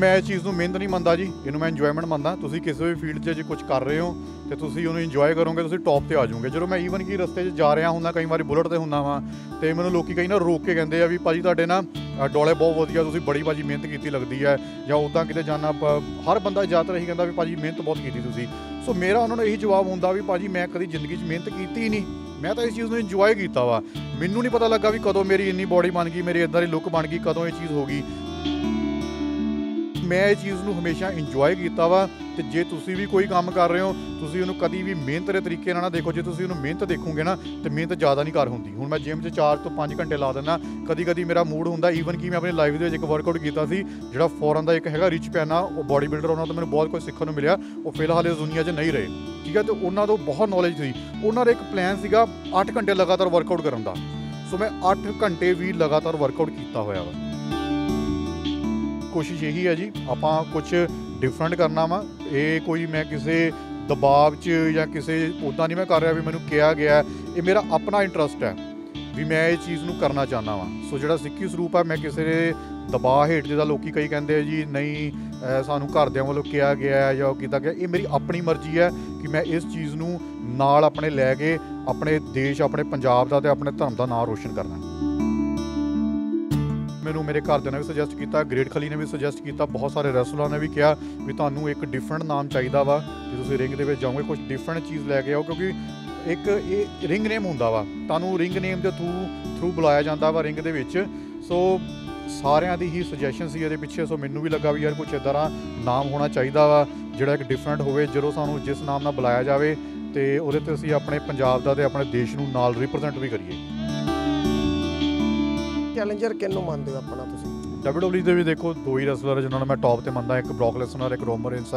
ਮੈਂ ਇਸ ਚੀਜ਼ ਨੂੰ ਮਿਹਨਤ ਨਹੀਂ ਮੰਨਦਾ ਜੀ ਇਹਨੂੰ ਮੈਂ ਇੰਜੋਇਮੈਂਟ ਮੰਨਦਾ ਤੁਸੀਂ ਕਿਸੇ ਵੀ ਫੀਲਡ 'ਚ ਜੇ ਕੁਝ ਕਰ ਰਹੇ ਹੋ ਤੇ ਤੁਸੀਂ ਉਹਨੂੰ ਇੰਜੋਏ ਕਰੋਗੇ ਤੁਸੀਂ ਟੌਪ ਤੇ ਆ ਜਾਓਗੇ ਜਦੋਂ ਮੈਂ ਈਵਨ ਕੀ ਰਸਤੇ 'ਚ ਜਾ ਰਿਹਾ ਹੁੰਦਾ ਕਈ ਵਾਰੀ ਬੁਲਟ ਤੇ ਹੁੰਦਾ ਵਾਂ ਤੇ ਮੈਨੂੰ ਲੋਕੀ ਕਈ ਨਾ ਰੋਕ ਕੇ ਕਹਿੰਦੇ ਆ ਵੀ ਭਾਜੀ ਤੁਹਾਡੇ ਨਾ ਡੋਲੇ ਬਹੁਤ ਵਧੀਆ ਤੁਸੀਂ ਬੜੀ ਭਾਜੀ ਮਿਹਨਤ ਕੀਤੀ ਲੱਗਦੀ ਹੈ ਜਾਂ ਉਦਾਂ ਕਿਤੇ ਜਾਣਾ ਹਰ ਬੰਦਾ ਜ਼ਿਆਦਾਤਰ ਹੀ ਕਹਿੰਦਾ ਵੀ ਭਾਜੀ ਮਿਹਨਤ ਬਹੁਤ ਕੀਤੀ ਤੁਸੀਂ ਸੋ ਮੇਰਾ ਉਹਨਾਂ ਨੂੰ ਇਹੀ ਜਵਾਬ ਹੁੰਦਾ ਵੀ ਭਾਜੀ ਮੈਂ ਕਦੀ ਜ਼ਿੰਦਗੀ 'ਚ ਮਿਹਨਤ ਕੀਤੀ ਹੀ ਨਹੀਂ ਮੈਂ ਤਾਂ ਇਸ ਚੀਜ਼ ਨੂੰ ਇੰਜੋਏ ਕੀਤਾ ਵਾ ਮੈਨੂੰ ਨਹੀਂ ਪਤਾ ਲੱਗਾ ਵੀ ਕਦੋਂ ਮੇਰੀ ਇੰਨੀ ਬਾਡੀ ਬਣ ਗਈ ਮੇਰੇ ਇਦਾਂ ਦੀ ਲੁੱਕ ਬਣ ਗਈ ਕਦੋਂ ਇਹ ਚੀਜ਼ ਹੋ ਗਈ ਮੈਂ ਇਹ ਚੀਜ਼ ਨੂੰ ਹਮੇਸ਼ਾ ਇੰਜੋਏ ਕੀਤਾ ਵਾ ਤੇ ਜੇ ਤੁਸੀਂ ਵੀ ਕੋਈ ਕੰਮ ਕਰ ਰਹੇ ਹੋ ਤੁਸੀਂ ਉਹਨੂੰ ਕਦੀ ਵੀ ਮਿਹਨਤ ਦੇ ਤਰੀਕੇ ਨਾਲ ਨਾ ਦੇਖੋ ਜੇ ਤੁਸੀਂ ਉਹਨੂੰ ਮਿਹਨਤ ਦੇਖੋਗੇ ਨਾ ਤੇ ਮਿਹਨਤ ਜ਼ਿਆਦਾ ਨਹੀਂ ਕਰ ਹੁੰਦੀ ਹੁਣ ਮੈਂ ਜਿਮ 'ਚ 4 ਤੋਂ 5 ਘੰਟੇ ਲਾ ਦਿੰਦਾ ਕਦੀ ਕਦੀ ਮੇਰਾ ਮੂਡ ਹੁੰਦਾ ਈਵਨ ਕਿ ਮੈਂ ਆਪਣੀ ਲਾਈਫ ਦੇ ਵਿੱਚ ਇੱਕ ਵਰਕਆਊਟ ਕੀਤਾ ਸੀ ਜਿਹੜਾ ਫੋਰਨ ਦਾ ਇੱਕ ਹੈਗਾ ਰਿਚ ਪੈਨਾ ਉਹ ਬਾਡੀ ਬਿਲਡਰ ਉਹਨਾਂ ਤੋਂ ਮੈਨੂੰ ਬਹੁਤ ਕੁਝ ਸਿੱਖਣ ਨੂੰ ਮਿਲਿਆ ਉਹ ਫਿਲਹਾਲ ਇਸ ਦੁਨੀਆ 'ਚ ਨਹੀਂ ਰਹੇ ਠੀਕ ਹੈ ਤੇ ਉਹਨਾਂ ਤੋਂ ਬਹੁਤ ਨੌਲੇਜ ਸੀ ਉਹਨਾਂ ਦਾ ਇੱਕ ਪਲਾਨ ਸੀਗਾ 8 ਘੰਟੇ ਲਗਾਤਾਰ ਵਰਕਆਊਟ ਕਰਨ ਦਾ ਸੋ ਮੈਂ 8 ਘੰਟੇ ਵੀ ਲਗਾਤਾਰ ਵਰਕਆਊਟ ਕੀਤਾ ਹੋਇਆ ਵਾ ਕੋਸ਼ਿਸ਼ ਇਹੀ ਹੈ ਜੀ ਆਪਾਂ ਕੁਝ ਡਿਫਰੈਂਟ ਕਰਨਾ ਵਾ ਇਹ ਕੋਈ ਮੈਂ ਕਿਸੇ ਦਬਾਅ 'ਚ ਜਾਂ ਕਿਸੇ ਉਦਾਂ ਨਹੀਂ ਮੈਂ ਕਰ ਰਿਹਾ ਵੀ ਮੈਨੂੰ ਕਿਹਾ ਗਿਆ ਇਹ ਮੇਰਾ ਆਪਣਾ ਇੰਟਰਸਟ ਹੈ ਵੀ ਮੈਂ ਇਹ ਚੀਜ਼ ਨੂੰ ਕਰਨਾ ਚਾਹਨਾ ਵਾਂ ਸੋ ਜਿਹੜਾ ਸਿੱਖੀ ਸਰੂਪ ਹੈ ਮੈਂ ਕਿਸੇ ਦੇ ਦਬਾਅ ਹੇਠ ਜਿਹਦਾ ਲੋਕੀ ਕਈ ਕਹਿੰਦੇ ਆ ਜੀ ਨਹੀਂ ਸਾਨੂੰ ਘਰਦਿਆਂ ਵੱਲੋਂ ਕਿਹਾ ਗਿਆ ਜਾਂ ਕੀਤਾ ਗਿਆ ਇਹ ਮੇਰੀ ਆਪਣੀ ਮਰਜ਼ੀ ਹੈ ਕਿ ਮੈਂ ਇਸ ਚੀਜ਼ ਨੂੰ ਨਾਲ ਆਪਣੇ ਲੈ ਕੇ ਆਪਣੇ ਦੇਸ਼ ਆਪਣੇ ਪੰਜਾਬ ਦਾ ਤੇ ਆਪਣੇ ਧਰਮ ਦਾ ਨਾਮ ਰੋਸ਼ਨ ਕਰਨਾ ਮੈਨੂੰ ਮੇਰੇ ਘਰਦਿਆਂ ਨੇ ਵੀ ਸੁਜੈਸਟ ਕੀਤਾ ਗ੍ਰੇਟ ਖਲੀ ਨੇ ਵੀ ਸੁਜੈਸਟ ਕੀਤਾ ਬਹੁਤ ਸਾਰੇ ਰੈਸਲਰਾਂ ਨੇ ਵੀ ਕਿਹਾ ਵੀ ਤੁਹਾਨੂੰ ਇੱਕ ਡਿਫਰੈਂਟ ਨਾਮ ਚਾਹੀਦਾ ਵਾ ਜੇ ਤੁਸੀਂ ਰਿੰਗ ਦੇ ਵਿੱਚ ਜਾਓਗੇ ਕੁਝ ਡਿਫਰੈਂਟ ਚੀਜ਼ ਲੈ ਕੇ ਆਓ ਕਿਉਂਕਿ ਇੱਕ ਇਹ ਰਿੰਗ ਨੇਮ ਹੁੰਦਾ ਵਾ ਤੁਹਾਨੂੰ ਰਿੰਗ ਨੇਮ ਦੇ ਥਰੂ ਥਰੂ ਬੁਲਾਇਆ ਜਾਂਦਾ ਵਾ ਰਿੰਗ ਦੇ ਵਿੱਚ ਸੋ ਸਾਰਿਆਂ ਦੀ ਹੀ ਸੁਜੈਸ਼ਨ ਸੀ ਇਹਦੇ ਪਿੱਛੇ ਸੋ ਮੈਨੂੰ ਵੀ ਲੱਗਾ ਵੀ ਯਾਰ ਕੁਝ ਇਦਾਂ ਦਾ ਨਾਮ ਹੋਣਾ ਚਾਹੀਦਾ ਵਾ ਜਿਹੜਾ ਇੱਕ ਡਿਫਰੈਂਟ ਹੋਵੇ ਜਦੋਂ ਸਾਨੂੰ ਜਿਸ ਨਾਮ ਨਾਲ ਬੁਲਾਇਆ ਜਾਵੇ ਤੇ ਉਹਦੇ ਤੇ ਅਸੀਂ ਆਪਣੇ ਪੰਜਾਬ ਦਾ ਤੇ ਆਪਣੇ ਦੇਸ਼ ਨੂੰ ਨਾਲ ਰਿਪਰੈਜ਼ੈਂਟ ਵੀ ਕਰੀਏ ਚੈਲੰਜਰ ਕਿੰਨੂੰ ਮੰਨਦੇ ਹੋ ਆਪਣਾ ਤੁਸੀਂ WWE ਦੇ ਵੀ ਦੇਖੋ ਦੋ ਹੀ ਰੈਸਲਰ ਜਿਨ੍ਹਾਂ ਨੂੰ ਮੈਂ ਟੌਪ ਤੇ ਮੰਨਦਾ ਇੱਕ ਬ੍ਰੌਕ ਲੈਸਨਰ ਇੱਕ ਰੋਮਨ ਰੇਨਸ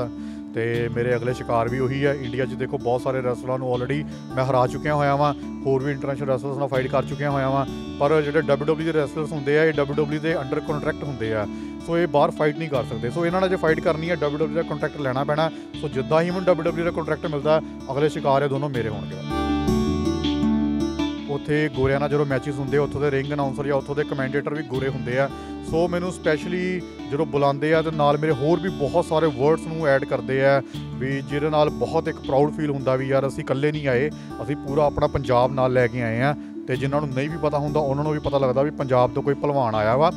ਤੇ ਮੇਰੇ ਅਗਲੇ ਸ਼ਿਕਾਰ ਵੀ ਉਹੀ ਹੈ ਇੰਡੀਆ 'ਚ ਦੇਖੋ ਬਹੁਤ ਸਾਰੇ ਰੈਸਲਰਾਂ ਨੂੰ ਆਲਰੇਡੀ ਮੈਂ ਹਰਾ ਚੁੱਕਿਆ ਹੋਇਆ ਵਾਂ ਹੋਰ ਵੀ ਇੰਟਰਨੈਸ਼ਨਲ ਰੈਸਲਰਸ ਨਾਲ ਫਾਈਟ ਕਰ ਚੁੱਕਿਆ ਹੋਇਆ ਵਾਂ ਪਰ ਜਿਹੜੇ WWE ਦੇ ਰੈਸਲਰਸ ਹੁੰਦੇ ਆ ਇਹ WWE ਦੇ ਅੰਡਰ ਕੰਟਰੈਕਟ ਹੁੰਦੇ ਆ ਸੋ ਇਹ ਬਾਹਰ ਫਾਈਟ ਨਹੀਂ ਕਰ ਸਕਦੇ ਸੋ ਇਹਨਾਂ ਨਾਲ ਜੇ ਫਾਈਟ ਕਰਨੀ ਹੈ WWE ਦਾ ਕੰਟਰੈਕਟ ਲੈਣਾ ਪੈਣਾ ਸੋ ਜਿੱਦਾਂ ਹੀ ਮੈਨੂੰ WWE ਦਾ ਕੰਟਰੈਕਟ ਮਿਲਦਾ ਅਗਲੇ ਸ਼ਿਕਾਰ ਇਹ ਦੋਨੋਂ ਮੇਰੇ ਹੋਣਗੇ ਉੱਥੇ ਗੋਰਿਆਂ ਨਾਲ ਜਦੋਂ ਮੈਚਸ ਹੁੰਦੇ ਆ ਉੱਥੋਂ ਦੇ ਰਿੰਗ ਅਨਾਉਂਸਰ ਜਾਂ ਉੱਥੋਂ ਦੇ ਕਮੈਂਟੇਟਰ ਵੀ ਗੋਰੇ ਹੁੰਦੇ ਆ ਸੋ ਮੈਨੂੰ ਸਪੈਸ਼ਲੀ ਜਦੋਂ ਬੁਲਾਉਂਦੇ ਆ ਤੇ ਨਾਲ ਮੇਰੇ ਹੋਰ ਵੀ ਬਹੁਤ ਸਾਰੇ ਵਰਡਸ ਨੂੰ ਐਡ ਕਰਦੇ ਆ ਵੀ ਜਿਹਦੇ ਨਾਲ ਬਹੁਤ ਇੱਕ ਪ੍ਰਾਊਡ ਫੀਲ ਹੁੰਦਾ ਵੀ ਯਾਰ ਅਸੀਂ ਇਕੱਲੇ ਨਹੀਂ ਆਏ ਅਸੀਂ ਪੂਰਾ ਆਪਣਾ ਪੰਜਾਬ ਨਾਲ ਲੈ ਕੇ ਆਏ ਆ ਤੇ ਜਿਨ੍ਹਾਂ ਨੂੰ ਨਹੀਂ ਵੀ ਪਤਾ ਹੁੰਦਾ ਉਹਨਾਂ ਨੂੰ ਵੀ ਪਤਾ ਲੱਗਦਾ ਵੀ ਪੰਜਾਬ ਤੋਂ ਕੋਈ ਭਲਵਾਨ ਆਇਆ ਵਾ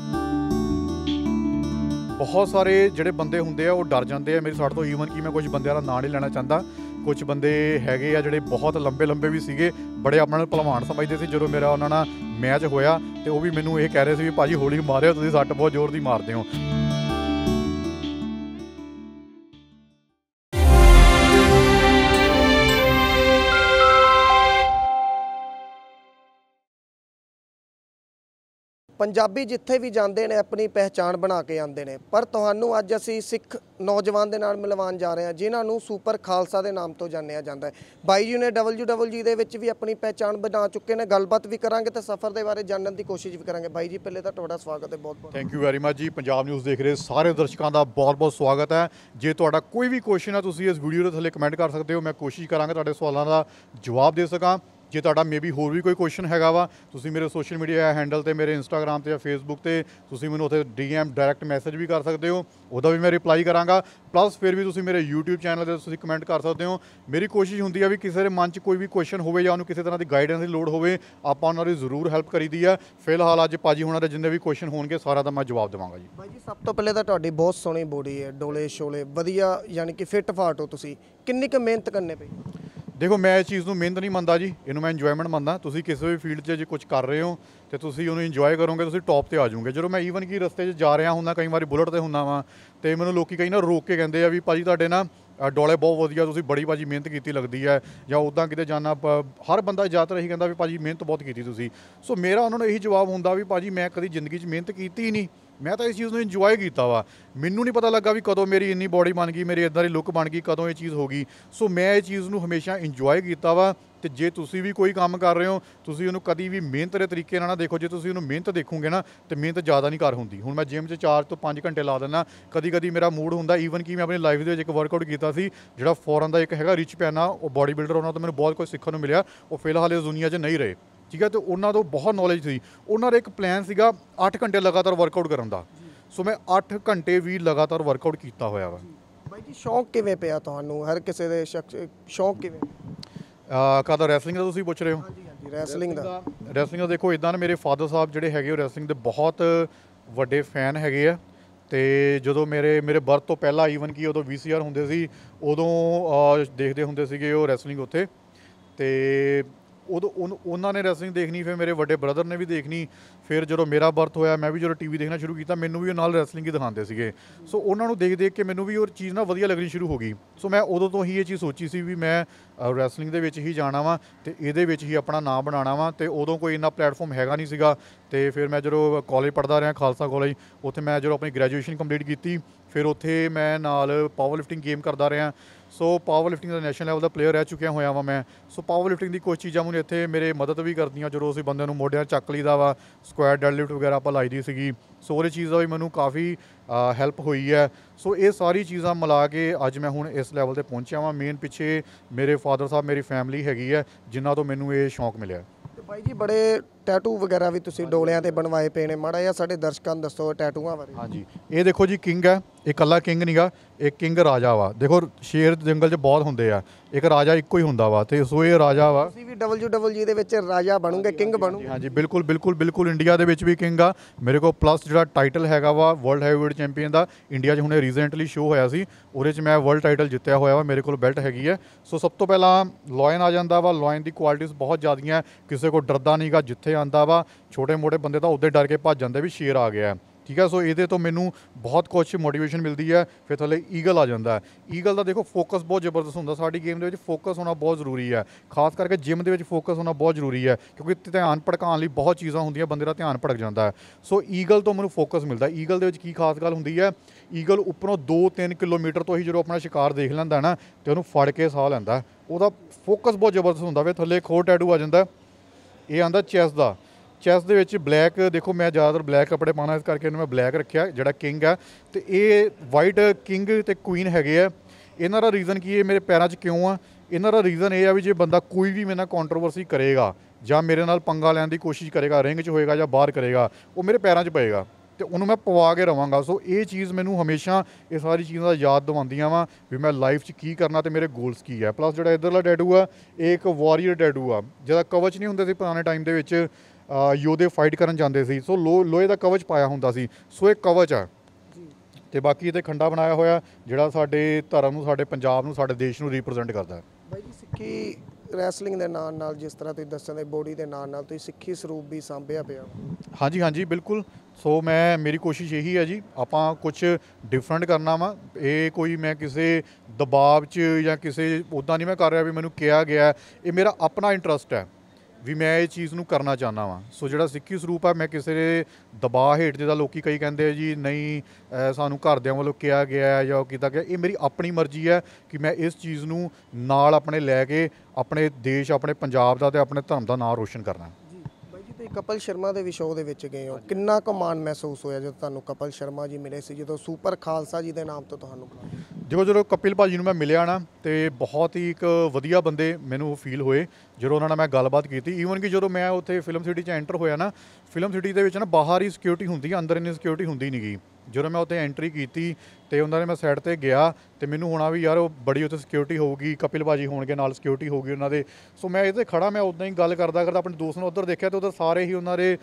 ਬਹੁਤ ਸਾਰੇ ਜਿਹੜੇ ਬੰਦੇ ਹੁੰਦੇ ਆ ਉਹ ਡਰ ਜਾਂਦੇ ਆ ਮੇਰੀ ਸਾਡੇ ਤੋਂ ਈਵਨ ਕਿ ਮੈਂ ਕੁਝ ਬੰਦਿਆਂ ਦਾ ਨਾਂ ਨਹੀਂ ਲੈਣਾ ਚਾਹੁੰਦਾ ਕੁਝ ਬੰਦੇ ਹੈਗੇ ਆ ਜਿਹੜੇ ਬਹੁਤ ਲੰਬੇ ਲੰਬੇ ਵੀ ਸੀਗੇ ਬੜੇ ਆਪਣਾ ਨਾਲ ਭਲਵਾਨ ਸਮਝਦੇ ਸੀ ਜਦੋਂ ਮੇਰਾ ਉਹਨਾਂ ਨਾਲ ਮੈਚ ਹੋਇਆ ਤੇ ਉਹ ਵੀ ਮੈਨੂੰ ਇਹ ਕਹਿ ਰਹੇ ਸੀ ਵੀ ਭਾਜੀ ਹੋਲੀ ਮਾਰਿਓ ਤੁਸੀਂ ਸੱਟ ਬਹੁਤ ਜ਼ੋਰ ਦੀ ਮਾਰਦੇ ਹੋ ਪੰਜਾਬੀ ਜਿੱਥੇ ਵੀ ਜਾਂਦੇ ਨੇ ਆਪਣੀ ਪਹਿਚਾਣ ਬਣਾ ਕੇ ਆਉਂਦੇ ਨੇ ਪਰ ਤੁਹਾਨੂੰ ਅੱਜ ਅਸੀਂ ਸਿੱਖ ਨੌਜਵਾਨ ਦੇ ਨਾਲ ਮਿਲਵਾਉਣ ਜਾ ਰਹੇ ਹਾਂ ਜਿਨ੍ਹਾਂ ਨੂੰ ਸੁਪਰ ਖਾਲਸਾ ਦੇ ਨਾਮ ਤੋਂ ਜਾਣਿਆ ਜਾਂਦਾ ਹੈ ਬਾਈ ਜੀ ਨੇ WWG ਦੇ ਵਿੱਚ ਵੀ ਆਪਣੀ ਪਹਿਚਾਣ ਬਣਾ ਚੁੱਕੇ ਨੇ ਗੱਲਬਾਤ ਵੀ ਕਰਾਂਗੇ ਤੇ ਸਫ਼ਰ ਦੇ ਬਾਰੇ ਜਾਣਨ ਦੀ ਕੋਸ਼ਿਸ਼ ਵੀ ਕਰਾਂਗੇ ਬਾਈ ਜੀ ਪਹਿਲੇ ਤਾਂ ਤੁਹਾਡਾ ਸਵਾਗਤ ਹੈ ਬਹੁਤ ਬਹੁਤ ਥੈਂਕ ਯੂ ਵੈਰੀ ਮਚ ਜੀ ਪੰਜਾਬ ਨਿਊਜ਼ ਦੇਖ ਰਹੇ ਸਾਰੇ ਦਰਸ਼ਕਾਂ ਦਾ ਬਹੁਤ ਬਹੁਤ ਸਵਾਗਤ ਹੈ ਜੇ ਤੁਹਾਡਾ ਕੋਈ ਵੀ ਕੁਐਸਚਨ ਹੈ ਤੁਸੀਂ ਇਸ ਵੀਡੀਓ ਦੇ ਥੱਲੇ ਕਮੈਂਟ ਕਰ ਸਕਦੇ ਹੋ ਮੈਂ ਕੋਸ਼ਿਸ਼ ਕਰਾਂਗਾ ਤੁਹਾਡੇ ਸਵਾਲਾਂ ਦਾ ਜਵਾਬ ਦੇ ਸਕਾਂ ਜੇ ਤੁਹਾਡਾ ਮੇਬੀ ਹੋਰ ਵੀ ਕੋਈ ਕੁਐਸਚਨ ਹੈਗਾ ਵਾ ਤੁਸੀਂ ਮੇਰੇ ਸੋਸ਼ਲ ਮੀਡੀਆ ਹੈਂਡਲ ਤੇ ਮੇਰੇ ਇੰਸਟਾਗ੍ਰam ਤੇ ਜਾਂ ਫੇਸਬੁੱਕ ਤੇ ਤੁਸੀਂ ਮੈਨੂੰ ਉੱਥੇ ਡੀਐਮ ਡਾਇਰੈਕਟ ਮੈਸੇਜ ਵੀ ਕਰ ਸਕਦੇ ਹੋ ਉਹਦਾ ਵੀ ਮੈਂ ਰਿਪਲਾਈ ਕਰਾਂਗਾ ਪਲੱਸ ਫਿਰ ਵੀ ਤੁਸੀਂ ਮੇਰੇ YouTube ਚੈਨਲ ਤੇ ਤੁਸੀਂ ਕਮੈਂਟ ਕਰ ਸਕਦੇ ਹੋ ਮੇਰੀ ਕੋਸ਼ਿਸ਼ ਹੁੰਦੀ ਆ ਵੀ ਕਿਸੇ ਦੇ ਮਨ 'ਚ ਕੋਈ ਵੀ ਕੁਐਸਚਨ ਹੋਵੇ ਜਾਂ ਉਹਨੂੰ ਕਿਸੇ ਤਰ੍ਹਾਂ ਦੀ ਗਾਈਡੈਂਸ ਦੀ ਲੋੜ ਹੋਵੇ ਆਪਾਂ ਉਹਨਾਂ ਦੀ ਜ਼ਰੂਰ ਹੈਲਪ ਕਰੀਦੀ ਆ ਫਿਲਹਾਲ ਅੱਜ ਪਾਜੀ ਹੋਣਾ ਦੇ ਜਿੰਨੇ ਵੀ ਕੁਐਸਚਨ ਹੋਣਗੇ ਸਾਰਾ ਦਾ ਮੈਂ ਜਵਾਬ ਦੇਵਾਂਗਾ ਜੀ ਬਾਈ ਜੀ ਸਭ ਤੋਂ ਪਹਿਲੇ ਤਾਂ ਤੁਹਾਡੀ ਬਹੁਤ ਸੋਹਣੀ ਬੋਡੀ ਹੈ ਡੋਲੇ ਸ਼ੋਲੇ ਵਧੀਆ ਯਾਨੀ ਕਿ ਫਿੱਟ ਫਾਟ ਹੋ ਤੁਸੀਂ ਕਿੰਨੀ ਕੁ ਮਿਹਨਤ ਕਰਨੇ ਪਈ ਦੇਖੋ ਮੈਂ ਇਸ ਚੀਜ਼ ਨੂੰ ਮਿਹਨਤ ਨਹੀਂ ਮੰਨਦਾ ਜੀ ਇਹਨੂੰ ਮੈਂ ਇੰਜੋਇਮੈਂਟ ਮੰਨਦਾ ਤੁਸੀਂ ਕਿਸੇ ਵੀ ਫੀਲਡ 'ਚ ਜੇ ਕੁਝ ਕਰ ਰਹੇ ਹੋ ਤੇ ਤੁਸੀਂ ਉਹਨੂੰ ਇੰਜੋਏ ਕਰੋਗੇ ਤੁਸੀਂ ਟੌਪ ਤੇ ਆ ਜਾਓਗੇ ਜਦੋਂ ਮੈਂ ਈਵਨ ਕੀ ਰਸਤੇ 'ਚ ਜਾ ਰਿਹਾ ਹੁੰਦਾ ਕਈ ਵਾਰੀ ਬੁਲਟ ਤੇ ਹੁੰਦਾ ਵਾਂ ਤੇ ਮੈਨੂੰ ਲੋਕੀ ਕਈ ਨਾ ਰੋਕ ਕੇ ਕਹਿੰਦੇ ਆ ਵੀ ਭਾਜੀ ਤੁਹਾਡੇ ਨਾ ਡੋਲੇ ਬਹੁਤ ਵਧੀਆ ਤੁਸੀਂ ਬੜੀ ਭਾਜੀ ਮਿਹਨਤ ਕੀਤੀ ਲੱਗਦੀ ਹੈ ਜਾਂ ਉਦਾਂ ਕਿਤੇ ਜਾਣਾ ਹਰ ਬੰਦਾ ਜਾਤ ਰਹੀ ਕਹਿੰਦਾ ਵੀ ਭਾਜੀ ਮਿਹਨਤ ਬਹੁਤ ਕੀਤੀ ਤੁਸੀਂ ਸੋ ਮੇਰਾ ਉਹਨਾਂ ਨੂੰ ਇਹੀ ਜਵਾਬ ਹੁੰਦਾ ਵੀ ਭਾਜੀ ਮੈਂ ਕਦੀ ਜ਼ਿੰਦਗੀ 'ਚ ਮਿਹਨਤ ਕੀਤੀ ਹੀ ਨਹੀਂ ਮੈਂ ਤਾਂ ਇਸ ਚੀਜ਼ ਨੂੰ ਇੰਜੋਏ ਕੀਤਾ ਵਾ ਮੈਨੂੰ ਨਹੀਂ ਪਤਾ ਲੱਗਾ ਵੀ ਕਦੋਂ ਮੇਰੀ ਇੰਨੀ ਬਾਡੀ ਬਣ ਗਈ ਮੇਰੀ ਇਦਾਂ ਦੀ ਲੁੱਕ ਬਣ ਗਈ ਕਦੋਂ ਇਹ ਚੀਜ਼ ਹੋ ਗਈ ਸੋ ਮੈਂ ਇਹ ਚੀਜ਼ ਨੂੰ ਹਮੇਸ਼ਾ ਇੰਜੋਏ ਕੀਤਾ ਵਾ ਤੇ ਜੇ ਤੁਸੀਂ ਵੀ ਕੋਈ ਕੰਮ ਕਰ ਰਹੇ ਹੋ ਤੁਸੀਂ ਉਹਨੂੰ ਕਦੀ ਵੀ ਮਿਹਨਤ ਦੇ ਤਰੀਕੇ ਨਾਲ ਨਾ ਦੇਖੋ ਜੇ ਤੁਸੀਂ ਉਹਨੂੰ ਮਿਹਨਤ ਦੇਖੋਗੇ ਨਾ ਤੇ ਮਿਹਨਤ ਜ਼ਿਆਦਾ ਨਹੀਂ ਕਰ ਹੁੰਦੀ ਹੁਣ ਮੈਂ ਜਿਮ 'ਚ 4 ਤੋਂ 5 ਘੰਟੇ ਲਾ ਦਿੰਦਾ ਕਦੀ ਕਦੀ ਮੇਰਾ ਮੂਡ ਹੁੰਦਾ ਈਵਨ ਕਿ ਮੈਂ ਆਪਣੀ ਲਾਈਫ ਦੇ ਵਿੱਚ ਇੱਕ ਵਰਕਆਊਟ ਕੀਤਾ ਸੀ ਜਿਹੜਾ ਫੋਰਨ ਦਾ ਇੱਕ ਹੈਗਾ ਰਿਚ ਪੈਨਾ ਉਹ ਬਾਡੀ ਬਿਲਡਰ ਉਹਨਾਂ ਤੋਂ ਮੈਨੂੰ ਬਹੁਤ ਕੁਝ ਸਿੱਖਣ ਨੂੰ ਮਿਲਿਆ ਉਹ ਫਿਲਹਾਲ ਇਸ ਦੁਨੀਆ 'ਚ ਨਹੀਂ ਰਹੇ ਠੀਕ ਹੈ ਤੇ ਉਹਨਾਂ ਤੋਂ ਬਹੁਤ ਨੌਲੇਜ ਸੀ ਉਹਨਾਂ ਦਾ ਇੱਕ ਪਲਾਨ ਸੀਗਾ 8 ਘੰਟੇ ਲਗਾਤਾਰ ਵਰਕਆਊਟ ਕਰਨ ਦਾ ਸੋ ਮੈਂ 8 ਘੰਟੇ ਵੀ ਲਗਾਤਾਰ ਵਰਕਆਊਟ ਕੀਤਾ ਹੋਇਆ ਵਾ ਬਾਈ ਜੀ ਸ਼ੌਂਕ ਕਿਵੇਂ ਪਿਆ ਤੁਹਾਨੂੰ ਹਰ ਕਿਸੇ ਦੇ ਸ਼ੌਂਕ ਕਿਵੇਂ ਕਾਦਾ ਰੈਸਲਿੰਗ ਦਾ ਤੁਸੀਂ ਪੁੱਛ ਰਹੇ ਹੋ ਹਾਂਜੀ ਹਾਂਜੀ ਰੈਸਲਿੰਗ ਦਾ ਰੈਸਲਿੰਗ ਦਾ ਦੇਖੋ ਇਦਾਂ ਨਾ ਮੇਰੇ ਫਾਦਰ ਸਾਹਿਬ ਜਿਹੜੇ ਹੈਗੇ ਉਹ ਰੈਸਲਿੰਗ ਦੇ ਬਹੁਤ ਵੱਡੇ ਫੈਨ ਹੈਗੇ ਆ ਤੇ ਜਦੋਂ ਮੇਰੇ ਮੇਰੇ ਬਰਤ ਤੋਂ ਪਹਿਲਾਂ ਈਵਨ ਕੀ ਉਦੋਂ ਵੀਸੀਆਰ ਹੁੰਦੇ ਸੀ ਉਦੋਂ ਦੇਖਦੇ ਹੁੰਦੇ ਸੀਗੇ ਉਹ ਰੈਸਲਿੰਗ ਉੱਥੇ ਤੇ ਉਦੋਂ ਉਹਨਾਂ ਨੇ ਰੈਸਲਿੰਗ ਦੇਖਣੀ ਫਿਰ ਮੇਰੇ ਵੱਡੇ ਬ੍ਰਦਰ ਨੇ ਵੀ ਦੇਖਣੀ ਫਿਰ ਜਦੋਂ ਮੇਰਾ ਬਰਥ ਹੋਇਆ ਮੈਂ ਵੀ ਜਦੋਂ ਟੀਵੀ ਦੇਖਣਾ ਸ਼ੁਰੂ ਕੀਤਾ ਮੈਨੂੰ ਵੀ ਉਹ ਨਾਲ ਰੈਸਲਿੰਗ ਹੀ ਦਿਖਾਉਂਦੇ ਸੀਗੇ ਸੋ ਉਹਨਾਂ ਨੂੰ ਦੇਖ ਦੇਖ ਕੇ ਮੈਨੂੰ ਵੀ ਉਹ ਚੀਜ਼ ਨਾਲ ਵਧੀਆ ਲੱਗਣੀ ਸ਼ੁਰੂ ਹੋ ਗਈ ਸੋ ਮੈਂ ਉਦੋਂ ਤੋਂ ਹੀ ਇਹ ਚੀਜ਼ ਸੋਚੀ ਸੀ ਵੀ ਮੈਂ ਰੈਸਲਿੰਗ ਦੇ ਵਿੱਚ ਹੀ ਜਾਣਾ ਵਾਂ ਤੇ ਇਹਦੇ ਵਿੱਚ ਹੀ ਆਪਣਾ ਨਾਮ ਬਣਾਉਣਾ ਵਾਂ ਤੇ ਉਦੋਂ ਕੋਈ ਇੰਨਾ ਪਲੇਟਫਾਰਮ ਹੈਗਾ ਨਹੀਂ ਸੀਗਾ ਤੇ ਫਿਰ ਮੈਂ ਜਦੋਂ ਕਾਲਜ ਪੜਦਾ ਰਿਹਾ ਖਾਲਸਾ ਕਾਲਜ ਉੱਥੇ ਮੈਂ ਜਦੋਂ ਆਪਣੀ ਗ੍ਰੈਜੂਏਸ਼ਨ ਕੰਪਲੀਟ ਕੀਤੀ ਫਿਰ ਉੱਥੇ ਮੈਂ ਨਾਲ ਪਾਵਰ ਲਿਫਟਿੰਗ ਗੇਮ ਕਰਦਾ ਰਿਹਾ ਸੋ ਪਾਵਰ ਲਿਫਟਿੰਗ ਦਾ ਨੈਸ਼ਨਲ ਲੈਵਲ ਦਾ ਪਲੇਅਰ ਰਹਿ ਚੁੱਕਿਆ ਹੋਇਆ ਵਾਂ ਮੈਂ ਸੋ ਪਾਵਰ ਲਿਫਟਿੰਗ ਦੀ ਕੋਈ ਚੀਜ਼ਾਂ ਮੈਨੂੰ ਇੱਥੇ ਮੇਰੇ ਮਦਦ ਵੀ ਕਰਦੀਆਂ ਜਦੋਂ ਅਸੀਂ ਬੰਦੇ ਨੂੰ ਮੋਢਿਆਂ ਚੱਕ ਲਈਦਾ ਵਾ ਸਕੁਐਟ ਡੈਡਲਿਫਟ ਵਗੈਰਾ ਆਪਾਂ ਲਾਈਦੀ ਸੀਗੀ ਸੋ ਇਹ ਚੀਜ਼ਾਂ ਵੀ ਮੈਨੂੰ ਕਾਫੀ ਹੈਲਪ ਹੋਈ ਹੈ ਸੋ ਇਹ ਸਾਰੀ ਚੀਜ਼ਾਂ ਮਿਲਾ ਕੇ ਅੱਜ ਮੈਂ ਹੁਣ ਇਸ ਲੈਵਲ ਤੇ ਪਹੁੰਚਿਆ ਵਾਂ ਮੇਨ ਪਿੱਛੇ ਮੇਰੇ ਫਾਦਰ ਸਾਹਿਬ ਮੇਰੀ ਫੈਮਿਲੀ ਹੈਗੀ ਹੈ ਜਿਨ੍ਹਾਂ ਤੋਂ ਮੈਨੂੰ ਇਹ ਸ਼ੌਂਕ ਮਿਲਿਆ ਤੇ ਭਾਈ ਜੀ ਬੜੇ ਟੈਟੂ ਵਗੈਰਾ ਵੀ ਤੁਸੀਂ ਡੋਲਿਆਂ ਤੇ ਬਣਵਾਏ ਪਏ ਨੇ ਮਾੜਾ ਜਿਹਾ ਸਾਡੇ ਦਰਸ਼ਕਾਂ ਨੂੰ ਦੱਸੋ ਟੈਟੂਆਂ ਬਾਰੇ ਹਾਂਜੀ ਇਹ ਦੇਖੋ ਜੀ ਕਿੰਗ ਹੈ ਇਹ ਕੱਲਾ ਕਿੰਗ ਨਹੀਂਗਾ ਇਹ ਕਿੰਗ ਰਾਜਾ ਵਾ ਦੇਖੋ ਸ਼ੇਰ ਜੰਗਲ 'ਚ ਬਹੁਤ ਹੁੰਦੇ ਆ ਇੱਕ ਰਾਜਾ ਇੱਕੋ ਹੀ ਹੁੰਦਾ ਵਾ ਤੇ ਸੋ ਇਹ ਰਾਜਾ ਵਾ ਤੁਸੀਂ ਵੀ WWG ਦੇ ਵਿੱਚ ਰਾਜਾ ਬਣੋਗੇ ਕਿੰਗ ਬਣੋ ਹਾਂਜੀ ਬਿਲਕੁਲ ਬਿਲਕੁਲ ਬਿਲਕੁਲ ਇੰਡੀਆ ਦੇ ਵਿੱਚ ਵੀ ਕਿੰਗ ਆ ਮੇਰੇ ਕੋਲ ਪਲੱਸ ਜਿਹੜਾ ਟਾਈਟਲ ਹੈਗਾ ਵਾ ਵਰਲਡ ਹੈਵੀਵੇਟ ਚੈਂਪੀਅਨ ਦਾ ਇੰਡੀਆ 'ਚ ਹੁਣੇ ਰੀਸੈਂਟਲੀ ਸ਼ੋ ਹੋਇਆ ਸੀ ਉਹਦੇ 'ਚ ਮੈਂ ਵਰਲਡ ਟਾਈਟਲ ਜਿੱਤਿਆ ਹੋਇਆ ਵਾ ਮੇਰੇ ਕੋਲ ਬੈਲਟ ਹੈਗੀ ਹੈ ਸੋ ਸਭ ਤੋਂ ਪਹਿਲਾਂ ਲੋਇਨ ਆ ਜਾਂਦਾ ਵਾ ਲੋਇਨ ਦੀ ਕੁਆਲਿਟੀਜ਼ ਬਹੁਤ ਜ਼ਿਆਦੀਆਂ ਕਿਸੇ ਕੋ ਡਰਦਾ ਨਹੀਂਗਾ ਜਿੱਥੇ ਆਂਦਾ ਵਾ ਛੋਟੇ ਮੋਟੇ ਬੰਦੇ ਤਾਂ ਉਦੋਂ ਡਰ ਕੇ ਭੱਜ ਜਾਂਦੇ ਵੀ ਸ਼ੇਰ ਆ ਗਿਆ ਠੀਕ ਹੈ ਸੋ ਇਹਦੇ ਤੋਂ ਮੈਨੂੰ ਬਹੁਤ ਕੁਝ ਮੋਟੀਵੇਸ਼ਨ ਮਿਲਦੀ ਹੈ ਫਿਰ ਥੱਲੇ ਈਗਲ ਆ ਜਾਂਦਾ ਹੈ ਈਗਲ ਦਾ ਦੇਖੋ ਫੋਕਸ ਬਹੁਤ ਜ਼ਬਰਦਸਤ ਹੁੰਦਾ ਸਾਡੀ ਗੇਮ ਦੇ ਵਿੱਚ ਫੋਕਸ ਹੋਣਾ ਬਹੁਤ ਜ਼ਰੂਰੀ ਹੈ ਖਾਸ ਕਰਕੇ ਜਿਮ ਦੇ ਵਿੱਚ ਫੋਕਸ ਹੋਣਾ ਬਹੁਤ ਜ਼ਰੂਰੀ ਹੈ ਕਿਉਂਕਿ ਧਿਆਨ ਭਟਕਾਉਣ ਲਈ ਬਹੁਤ ਚੀਜ਼ਾਂ ਹੁੰਦੀਆਂ ਬੰਦੇ ਦਾ ਧਿਆਨ ਭਟਕ ਜਾਂਦਾ ਸੋ ਈਗਲ ਤੋਂ ਮੈਨੂੰ ਫੋਕਸ ਮਿਲਦਾ ਈਗਲ ਦੇ ਵਿੱਚ ਕੀ ਖਾਸ ਗੱਲ ਹੁੰਦੀ ਹੈ ਈਗਲ ਉੱਪਰੋਂ 2-3 ਕਿਲੋਮੀਟਰ ਤੋਂ ਹੀ ਜਦੋਂ ਆਪਣਾ ਸ਼ਿਕਾਰ ਦੇਖ ਲੈਂਦਾ ਨਾ ਤੇ ਉਹਨੂੰ ਫੜ ਕੇ ਸਾਹ ਲੈਂਦਾ ਉਹਦਾ ਫੋਕਸ ਬਹੁਤ ਜ਼ਬਰਦਸਤ ਹੁੰਦਾ ਵੇ ਥੱਲੇ ਖੋਰ ਟੈਟੂ ਆ ਜਾਂਦਾ ਇਹ ਆਂਦਾ ਚੈਸ ਦਾ ਚੈਸ ਦੇ ਵਿੱਚ ਬਲੈਕ ਦੇਖੋ ਮੈਂ ਜ਼ਿਆਦਾਤਰ ਬਲੈਕ ਕੱਪੜੇ ਪਾਣਾ ਇਸ ਕਰਕੇ ਇਹਨੂੰ ਮੈਂ ਬਲੈਕ ਰੱਖਿਆ ਜਿਹੜਾ ਕਿੰਗ ਆ ਤੇ ਇਹ ਵਾਈਟ ਕਿੰਗ ਤੇ ਕੁਈਨ ਹੈਗੇ ਆ ਇਹਨਾਂ ਦਾ ਰੀਜ਼ਨ ਕੀ ਹੈ ਮੇਰੇ ਪੈਰਾਂ 'ਚ ਕਿਉਂ ਆ ਇਹਨਾਂ ਦਾ ਰੀਜ਼ਨ ਇਹ ਆ ਵੀ ਜੇ ਬੰਦਾ ਕੋਈ ਵੀ ਮੇਰੇ ਨਾਲ ਕੰਟਰੋਵਰਸੀ ਕਰੇਗਾ ਜਾਂ ਮੇਰੇ ਨਾਲ ਪੰਗਾ ਲੈਣ ਦੀ ਕੋਸ਼ਿਸ਼ ਕਰੇਗਾ ਰਿੰਗ 'ਚ ਹੋਏਗਾ ਜਾਂ ਬਾਹਰ ਕਰੇਗਾ ਉਹ ਮੇਰੇ ਪੈਰਾਂ 'ਚ ਪਏਗਾ ਤੇ ਉਹਨੂੰ ਮੈਂ ਪਵਾ ਕੇ ਰਵਾਂਗਾ ਸੋ ਇਹ ਚੀਜ਼ ਮੈਨੂੰ ਹਮੇਸ਼ਾ ਇਹ ਸਾਰੀ ਚੀਜ਼ਾਂ ਦਾ ਯਾਦ ਦਿਵਾਉਂਦੀਆਂ ਵਾ ਵੀ ਮੈਂ ਲਾਈਫ 'ਚ ਕੀ ਕਰਨਾ ਤੇ ਮੇਰੇ ਗੋਲਸ ਕੀ ਆ ਪਲੱਸ ਜਿਹੜਾ ਇਧਰਲਾ ਡੈਡੂ ਆ ਇਹ ਇੱਕ ਵਾਰੀਅਰ ਡੈਡੂ ਆ ਜਿਹਦਾ ਕਵਚ ਨਹੀਂ ਹੁੰਦੇ ਸੀ ਪੁਰਾਣੇ ਟਾਈਮ ਦੇ ਵਿੱਚ ਯੋਧੇ ਫਾਈਟ ਕਰਨ ਜਾਂਦੇ ਸੀ ਸੋ ਲੋਹੇ ਦਾ ਕਵਚ ਪਾਇਆ ਹੁੰਦਾ ਸੀ ਸੋ ਇਹ ਕਵਚ ਆ ਤੇ ਬਾਕੀ ਇਹਦੇ ਖੰਡਾ ਬਣਾਇਆ ਹੋਇਆ ਜਿਹੜਾ ਸਾਡੇ ਧਰਮ ਨੂੰ ਸਾਡੇ ਪੰਜਾਬ ਨੂੰ ਸਾਡੇ ਦੇਸ਼ ਨੂੰ ਰਿਪਰੈਜ਼ੈਂਟ ਕਰਦਾ ਬਾਈ ਜੀ ਸਿੱਖੀ ਰੈਸਲਿੰਗ ਦੇ ਨਾਮ ਨਾਲ ਜਿਸ ਤਰ੍ਹਾਂ ਤੁਸੀਂ ਦੱਸਿਆ ਦੇ ਬੋਡੀ ਦੇ ਨਾਮ ਨਾਲ ਤੁਸੀਂ ਸਿੱਖੀ ਸਰੂਪ ਵੀ ਸਾਂਭਿਆ ਪਿਆ ਹਾਂਜੀ ਹਾਂਜੀ ਬਿਲਕੁਲ ਸੋ ਮੈਂ ਮੇਰੀ ਕੋਸ਼ਿਸ਼ ਇਹੀ ਹੈ ਜੀ ਆਪਾਂ ਕੁਝ ਡਿਫਰੈਂਟ ਕਰਨਾ ਵਾ ਇਹ ਕੋਈ ਮੈਂ ਕਿਸੇ ਦਬਾਅ 'ਚ ਜਾਂ ਕਿਸੇ ਉਦਾਂ ਨਹੀਂ ਮੈਂ ਕਰ ਰਿਹਾ ਵੀ ਮੈਨੂੰ ਕਿਹਾ ਗਿਆ ਇਹ ਮੇਰਾ ਆਪਣਾ ਇੰਟਰਸਟ ਹੈ ਵੀ ਮੈਂ ਇਹ ਚੀਜ਼ ਨੂੰ ਕਰਨਾ ਚਾਹਨਾ ਵਾਂ ਸੋ ਜਿਹੜਾ ਸਿੱਖੀ ਸਰੂਪ ਆ ਮੈਂ ਕਿਸੇ ਦੇ ਦਬਾਅ ਹੇਠ ਜਿਹਦਾ ਲੋਕੀ ਕਈ ਕਹਿੰਦੇ ਆ ਜੀ ਨਹੀਂ ਸਾਨੂੰ ਘਰਦਿਆਂ ਵੱਲੋਂ ਕਿਹਾ ਗਿਆ ਹੈ ਜਾਂ ਕੀਤਾ ਗਿਆ ਇਹ ਮੇਰੀ ਆਪਣੀ ਮਰਜ਼ੀ ਹੈ ਕਿ ਮੈਂ ਇਸ ਚੀਜ਼ ਨੂੰ ਨਾਲ ਆਪਣੇ ਲੈ ਕੇ ਆਪਣੇ ਦੇਸ਼ ਆਪਣੇ ਪੰਜਾਬ ਦਾ ਤੇ ਆਪਣੇ ਧਰਮ ਦਾ ਨਾਮ ਰੋਸ਼ਨ ਕਰਨਾ ਤੁਸੀਂ ਕਪਲ ਸ਼ਰਮਾ ਦੇ ਵਿਸ਼ੋ ਦੇ ਵਿੱਚ ਗਏ ਹੋ ਕਿੰਨਾ ਕੁ ਮਾਣ ਮਹਿਸੂਸ ਹੋਇਆ ਜਦੋਂ ਤੁਹਾਨੂੰ ਕਪਲ ਸ਼ਰਮਾ ਜੀ ਮਿਲੇ ਸੀ ਜਦੋਂ ਸੁਪਰ ਖਾਲਸਾ ਜੀ ਦੇ ਨਾਮ ਤੋਂ ਤੁਹਾਨੂੰ ਜਦੋਂ ਜਦੋਂ ਕਪਿਲ ਭਾਜੀ ਨੂੰ ਮੈਂ ਮਿਲਿਆ ਨਾ ਤੇ ਬਹੁਤ ਹੀ ਇੱਕ ਵਧੀਆ ਬੰਦੇ ਮੈਨੂੰ ਫੀਲ ਹੋਏ ਜਦੋਂ ਉਹਨਾਂ ਨਾਲ ਮੈਂ ਗੱਲਬਾਤ ਕੀਤੀ ਈਵਨ ਕਿ ਜਦੋਂ ਮੈਂ ਉੱਥੇ ਫਿਲਮ ਸਿਟੀ 'ਚ ਐਂਟਰ ਹੋਇਆ ਨਾ ਫਿਲਮ ਸਿਟੀ ਦੇ ਵਿੱਚ ਨਾ ਬਾਹਰ ਹੀ ਸਿਕਿਉਰਿਟੀ ਹੁੰਦੀ ਹੈ ਅੰਦਰ ਇਨ ਸਿਕਿਉਰਿਟੀ ਹੁੰਦੀ ਨਹੀਂਗੀ ਜਦੋਂ ਮੈਂ ਉੱਥੇ ਐਂਟਰੀ ਕੀਤੀ ਤੇ ਉਹਨਾਂ ਨੇ ਮੈਂ ਸਾਈਡ ਤੇ ਗਿਆ ਤੇ ਮੈਨੂੰ ਹੋਣਾ ਵੀ ਯਾਰ ਉਹ ਬੜੀ ਉੱਥੇ ਸਿਕਿਉਰਿਟੀ ਹੋਊਗੀ ਕਪਿਲ ਬਾਜੀ ਹੋਣਗੇ ਨਾਲ ਸਿਕਿਉਰਿਟੀ ਹੋਊਗੀ ਉਹਨਾਂ ਦੇ ਸੋ ਮੈਂ ਇੱਥੇ ਖੜਾ ਮੈਂ ਉਦਾਂ ਹੀ ਗੱਲ ਕਰਦਾ ਕਰਦਾ ਆਪਣੇ ਦੋਸਤ ਨੂੰ ਉੱਧਰ ਦੇਖਿਆ ਤੇ ਉੱਧਰ ਸਾਰੇ ਹੀ ਉਹਨਾਂ ਦੇ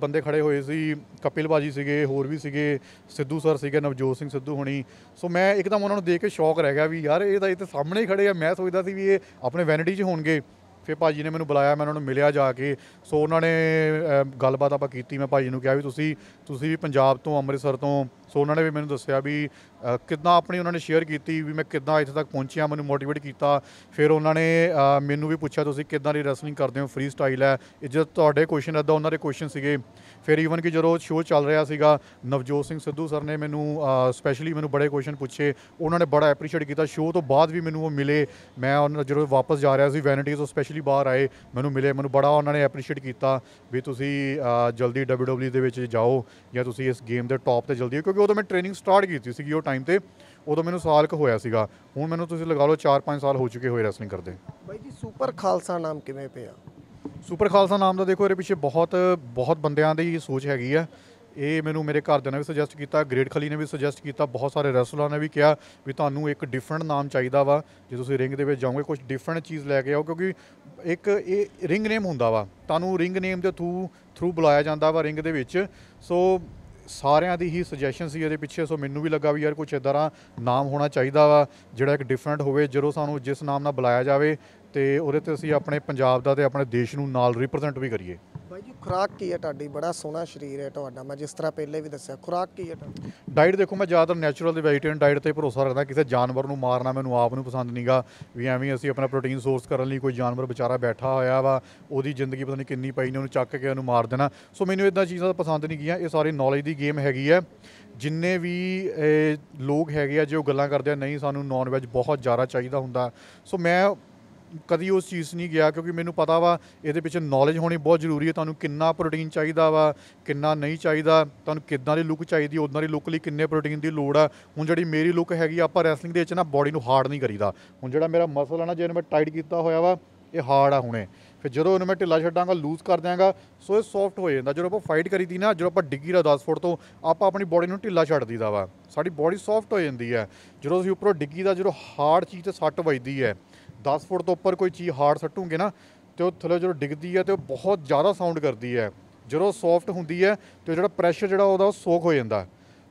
ਬੰਦੇ ਖੜੇ ਹੋਏ ਸੀ ਕਪਿਲ ਬਾਜੀ ਸੀਗੇ ਹੋਰ ਵੀ ਸੀਗੇ ਸਿੱਧੂ ਸਰ ਸੀਗੇ ਨਵਜੋਤ ਸਿੰਘ ਸਿੱਧੂ ਹੁਣੀ ਸੋ ਮੈਂ ਇੱਕਦਮ ਉਹਨਾਂ ਨੂੰ ਦੇਖ ਕੇ ਸ਼ੌਕ ਰਹਿ ਗਿਆ ਵੀ ਯਾਰ ਇਹ ਤਾਂ ਇੱਥੇ ਸਾਹਮਣੇ ਹੀ ਖੜੇ ਆ ਮੈਂ ਸੋਚਦਾ ਸੀ ਵੀ ਇਹ ਆਪਣੇ ਵੈਨਿਟੀ 'ਚ ਹੋਣਗੇ ਫਿਰ ਭਾਜੀ ਨੇ ਮੈਨੂੰ ਬੁਲਾਇਆ ਮੈਂ ਉਹਨਾਂ ਨੂੰ ਮਿਲਿਆ ਜਾ ਕੇ ਸੋ ਉਹਨਾਂ ਨੇ ਗੱਲਬਾਤ ਆਪਾਂ ਕੀਤੀ ਮੈਂ ਭਾਜੀ ਨੂੰ ਕਿਹਾ ਵੀ ਤੁਸੀਂ ਤੁਸੀਂ ਵੀ ਪੰਜਾਬ ਤੋਂ ਅੰਮ੍ਰਿਤਸਰ ਤੋਂ ਸੋ ਉਹਨਾਂ ਨੇ ਵੀ ਮੈਨੂੰ ਦੱਸਿਆ ਵੀ ਕਿਦਾਂ ਆਪਣੀ ਉਹਨਾਂ ਨੇ ਸ਼ੇਅਰ ਕੀਤੀ ਵੀ ਮੈਂ ਕਿਦਾਂ ਇੱਥੇ ਤੱਕ ਪਹੁੰਚਿਆ ਮੈਨੂੰ ਮੋਟੀਵੇਟ ਕੀਤਾ ਫਿਰ ਉਹਨਾਂ ਨੇ ਮੈਨੂੰ ਵੀ ਪੁੱਛਿਆ ਤੁਸੀਂ ਕਿਦਾਂ ਦੀ ਰੈਸਲਿੰਗ ਕਰਦੇ ਹੋ ਫ੍ਰੀ ਸਟਾਈਲ ਹੈ ਜਦੋਂ ਤੁਹਾਡੇ ਕੁਐਸਚਨ ਅੱਦਾ ਉਹਨਾਂ ਦੇ ਕੁਐਸਚਨ ਸੀਗੇ ਫਿਰ ਈਵਨ ਕਿ ਜਦੋਂ ਸ਼ੋਅ ਚੱਲ ਰਿਹਾ ਸੀਗਾ ਨਵਜੋਤ ਸਿੰਘ ਸਿੱਧੂ ਸਰ ਨੇ ਮੈਨੂੰ ਸਪੈਸ਼ਲੀ ਮੈਨੂੰ ਬੜੇ ਕੁਐਸਚਨ ਪੁੱਛੇ ਉਹਨਾਂ ਨੇ ਬੜਾ ਐਪਰੀਸ਼ੀਏਟ ਕੀਤਾ ਸ਼ੋਅ ਤੋਂ ਬਾਅਦ ਵੀ ਮੈਨੂੰ ਉਹ ਮਿਲੇ ਮੈਂ ਉਹਨਾਂ ਜਦੋਂ ਵਾਪਸ ਜਾ ਰਿਹਾ ਸੀ ਵੈਨਿਟੀ ਤੋਂ ਸਪੈਸ਼ਲੀ ਬਾਹਰ ਆਏ ਮੈਨੂੰ ਮਿਲੇ ਮੈਨੂੰ ਬੜਾ ਉਹਨਾਂ ਨੇ ਐਪਰੀਸ਼ੀਏਟ ਕੀਤਾ ਵੀ ਤੁਸੀਂ ਜਲਦੀ WWE ਦੇ ਵਿੱਚ ਜਾਓ ਜਾਂ ਤੁਸੀਂ ਇਸ ਗੇਮ ਦੇ ਟੌਪ ਤੇ ਜਲਦੀ ਕਿਉਂਕਿ ਕਿਉਂਕਿ ਉਦੋਂ ਮੈਂ ਟ੍ਰੇਨਿੰਗ ਸਟਾਰਟ ਕੀਤੀ ਸੀਗੀ ਉਹ ਟਾਈਮ ਤੇ ਉਦੋਂ ਮੈਨੂੰ ਸਾਲ ਕ ਹੋਇਆ ਸੀਗਾ ਹੁਣ ਮੈਨੂੰ ਤੁਸੀਂ ਲਗਾ ਲਓ 4-5 ਸਾਲ ਹੋ ਚੁੱਕੇ ਹੋਏ ਰੈਸਲਿੰਗ ਕਰਦੇ ਬਾਈ ਜੀ ਸੁਪਰ ਖਾਲਸਾ ਨਾਮ ਕਿਵੇਂ ਪਿਆ ਸੁਪਰ ਖਾਲਸਾ ਨਾਮ ਦਾ ਦੇਖੋ ਇਹਦੇ ਪਿੱਛੇ ਬਹੁਤ ਬਹੁਤ ਬੰਦਿਆਂ ਦੀ ਸੋਚ ਹੈਗੀ ਆ ਇਹ ਮੈਨੂੰ ਮੇਰੇ ਘਰ ਦੇ ਨੇ ਵੀ ਸੁਜੈਸਟ ਕੀਤਾ ਗ੍ਰੇਟ ਖਲੀ ਨੇ ਵੀ ਸੁਜੈਸਟ ਕੀਤਾ ਬਹੁਤ ਸਾਰੇ ਰੈਸਲਰਾਂ ਨੇ ਵੀ ਕਿਹਾ ਵੀ ਤੁਹਾਨੂੰ ਇੱਕ ਡਿਫਰੈਂਟ ਨਾਮ ਚਾਹੀਦਾ ਵਾ ਜੇ ਤੁਸੀਂ ਰਿੰਗ ਦੇ ਵਿੱਚ ਜਾਓਗੇ ਕੁਝ ਡਿਫਰੈਂਟ ਚੀਜ਼ ਲੈ ਕੇ ਆਓ ਕਿਉਂਕਿ ਇੱਕ ਇਹ ਰਿੰਗ ਨੇਮ ਹੁੰਦਾ ਵਾ ਤੁਹਾਨੂੰ ਰਿੰਗ ਨੇਮ ਦੇ ਥਰੂ ਥਰੂ ਬੁਲਾਇਆ ਜਾਂਦਾ ਵਾ ਰਿੰਗ ਦੇ ਵਿੱਚ ਸੋ ਸਾਰਿਆਂ ਦੀ ਹੀ ਸੁਜੈਸ਼ਨ ਸੀ ਇਹਦੇ ਪਿੱਛੇ ਸੋ ਮੈਨੂੰ ਵੀ ਲੱਗਾ ਵੀ ਯਾਰ ਕੁਝ ਇਦਾਂ ਦਾ ਨਾਮ ਹੋਣਾ ਚਾਹੀਦਾ ਵਾ ਜਿਹੜਾ ਇੱਕ ਡਿਫਰੈਂਟ ਹੋਵੇ ਜਦੋਂ ਸਾਨੂੰ ਜਿਸ ਨਾਮ ਨਾਲ ਬੁਲਾਇਆ ਜਾਵੇ ਤੇ ਉਹਦੇ ਤੇ ਅਸੀਂ ਆਪਣੇ ਪੰਜਾਬ ਦਾ ਤੇ ਆਪਣੇ ਦੇਸ਼ ਨੂੰ ਨਾਲ ਰਿਪਰੈਜ਼ੈਂਟ ਵੀ ਕਰੀਏ ਬਾਈ ਜੀ ਖੁਰਾਕ ਕੀ ਹੈ ਤੁਹਾਡੀ ਬੜਾ ਸੋਹਣਾ ਸਰੀਰ ਹੈ ਤੁਹਾਡਾ ਮੈਂ ਜਿਸ ਤਰ੍ਹਾਂ ਪਹਿਲੇ ਵੀ ਦੱਸਿਆ ਖੁਰਾਕ ਕੀ ਹੈ ਤੁਹਾਡੀ ਡਾਈਟ ਦੇਖੋ ਮੈਂ ਜ਼ਿਆਦਾ ਨੈਚੁਰਲ ਤੇ ਵੈਜੀਟੇਰੀਅਨ ਡਾਈਟ ਤੇ ਭਰੋਸਾ ਰੱਖਦਾ ਕਿਸੇ ਜਾਨਵਰ ਨੂੰ ਮਾਰਨਾ ਮੈਨੂੰ ਆਪ ਨੂੰ ਪਸੰਦ ਨਹੀਂਗਾ ਵੀ ਐਵੇਂ ਅਸੀਂ ਆਪਣਾ ਪ੍ਰੋਟੀਨ ਸੋਰਸ ਕਰਨ ਲਈ ਕੋਈ ਜਾਨਵਰ ਵਿਚਾਰਾ ਬੈਠਾ ਹੋਇਆ ਵਾ ਉਹਦੀ ਜ਼ਿੰਦਗੀ ਪਤਾ ਨਹੀਂ ਕਿੰਨੀ ਪਈ ਨੇ ਉਹਨੂੰ ਚੱਕ ਕੇ ਉਹਨੂੰ ਮਾਰ ਦੇਣਾ ਸੋ ਮੈਨੂੰ ਇਦਾਂ ਚੀਜ਼ਾਂ ਪਸੰਦ ਨਹੀਂ ਗਈਆਂ ਇਹ ਸਾਰੀ ਨੌਲੇਜ ਦੀ ਗੇਮ ਹੈਗੀ ਹੈ ਜਿੰਨੇ ਵੀ ਲੋਕ ਹੈਗੇ ਆ ਜੋ ਗੱਲਾਂ ਕਰਦੇ ਆ ਨਹੀਂ ਸਾਨੂੰ ਨੌਨ ਵੈਜ ਬਹੁਤ ਜ਼ਿਆਦਾ ਚਾਹੀਦਾ ਹੁੰਦਾ ਸੋ ਮੈਂ ਕਦੀ ਉਸ ਚੀਜ਼ ਨਹੀਂ ਗਿਆ ਕਿਉਂਕਿ ਮੈਨੂੰ ਪਤਾ ਵਾ ਇਹਦੇ ਵਿੱਚ ਨੌਲੇਜ ਹੋਣੀ ਬਹੁਤ ਜ਼ਰੂਰੀ ਹੈ ਤੁਹਾਨੂੰ ਕਿੰਨਾ ਪ੍ਰੋਟੀਨ ਚਾਹੀਦਾ ਵਾ ਕਿੰਨਾ ਨਹੀਂ ਚਾਹੀਦਾ ਤੁਹਾਨੂੰ ਕਿੱਦਾਂ ਦੀ ਲੁੱਕ ਚਾਹੀਦੀ ਉਦਾਂ ਦੀ ਲੁੱਕ ਲਈ ਕਿੰਨੇ ਪ੍ਰੋਟੀਨ ਦੀ ਲੋੜ ਆ ਹੁਣ ਜਿਹੜੀ ਮੇਰੀ ਲੁੱਕ ਹੈਗੀ ਆਪਾਂ ਰੈਸਲਿੰਗ ਦੇ ਵਿੱਚ ਨਾ ਬਾਡੀ ਨੂੰ ਹਾਰਡ ਨਹੀਂ ਕਰੀਦਾ ਹੁਣ ਜਿਹੜਾ ਮੇਰਾ ਮਸਲ ਆ ਨਾ ਜਿਹਨੂੰ ਮੈਂ ਟਾਈਟ ਕੀਤਾ ਹੋਇਆ ਵਾ ਇਹ ਹਾਰਡ ਆ ਹੁਣੇ ਫਿਰ ਜਦੋਂ ਉਹਨੂੰ ਮੈਂ ਢਿੱਲਾ ਛੱਡਾਂਗਾ ਲੂਜ਼ ਕਰ ਦਿਆਂਗਾ ਸੋ ਇਹ ਸੌਫਟ ਹੋ ਜਾਂਦਾ ਜਦੋਂ ਆਪਾਂ ਫਾਈਟ ਕਰੀਦੀ ਨਾ ਜਦੋਂ ਆਪਾਂ ਡਿੱਗੀ ਦਾ 10 ਫੁੱਟ ਤੋਂ ਆਪਾਂ ਆਪਣੀ ਬਾਡੀ ਨੂੰ ਢਿੱਲਾ ਛੱਡ ਦੀਦਾ ਵਾ ਸਾਡੀ ਬਾਡੀ ਸੌਫਟ ਹੋ ਜਾਂਦੀ ਹੈ ਜਦੋਂ ਅਸੀਂ ਉੱਪਰੋਂ ਡਿੱਗੀ ਦਾ ਜਦੋਂ ਹਾਰਡ ਚੀਜ਼ ਤੇ ਸੱਟ ਵੱਜਦੀ ਹੈ 10 ਫੁੱਟ ਤੋਂ ਉੱਪਰ ਕੋਈ ਚੀਜ਼ ਹਾਰਡ ਸੱਟੂਗੇ ਨਾ ਤੇ ਉਹ ਥੱਲੇ ਜਦੋਂ ਡਿੱਗਦੀ ਹੈ ਤੇ ਉਹ ਬਹੁਤ ਜ਼ਿਆਦਾ ਸਾਊਂਡ ਕਰਦੀ ਹੈ ਜਦੋਂ ਸੌਫਟ ਹੁੰਦੀ ਹੈ ਤੇ ਜਿਹੜਾ ਪ੍ਰੈਸ਼ਰ ਜਿਹੜਾ ਉਹਦਾ ਉਹ ਸੋਖ ਹੋ ਜਾਂਦਾ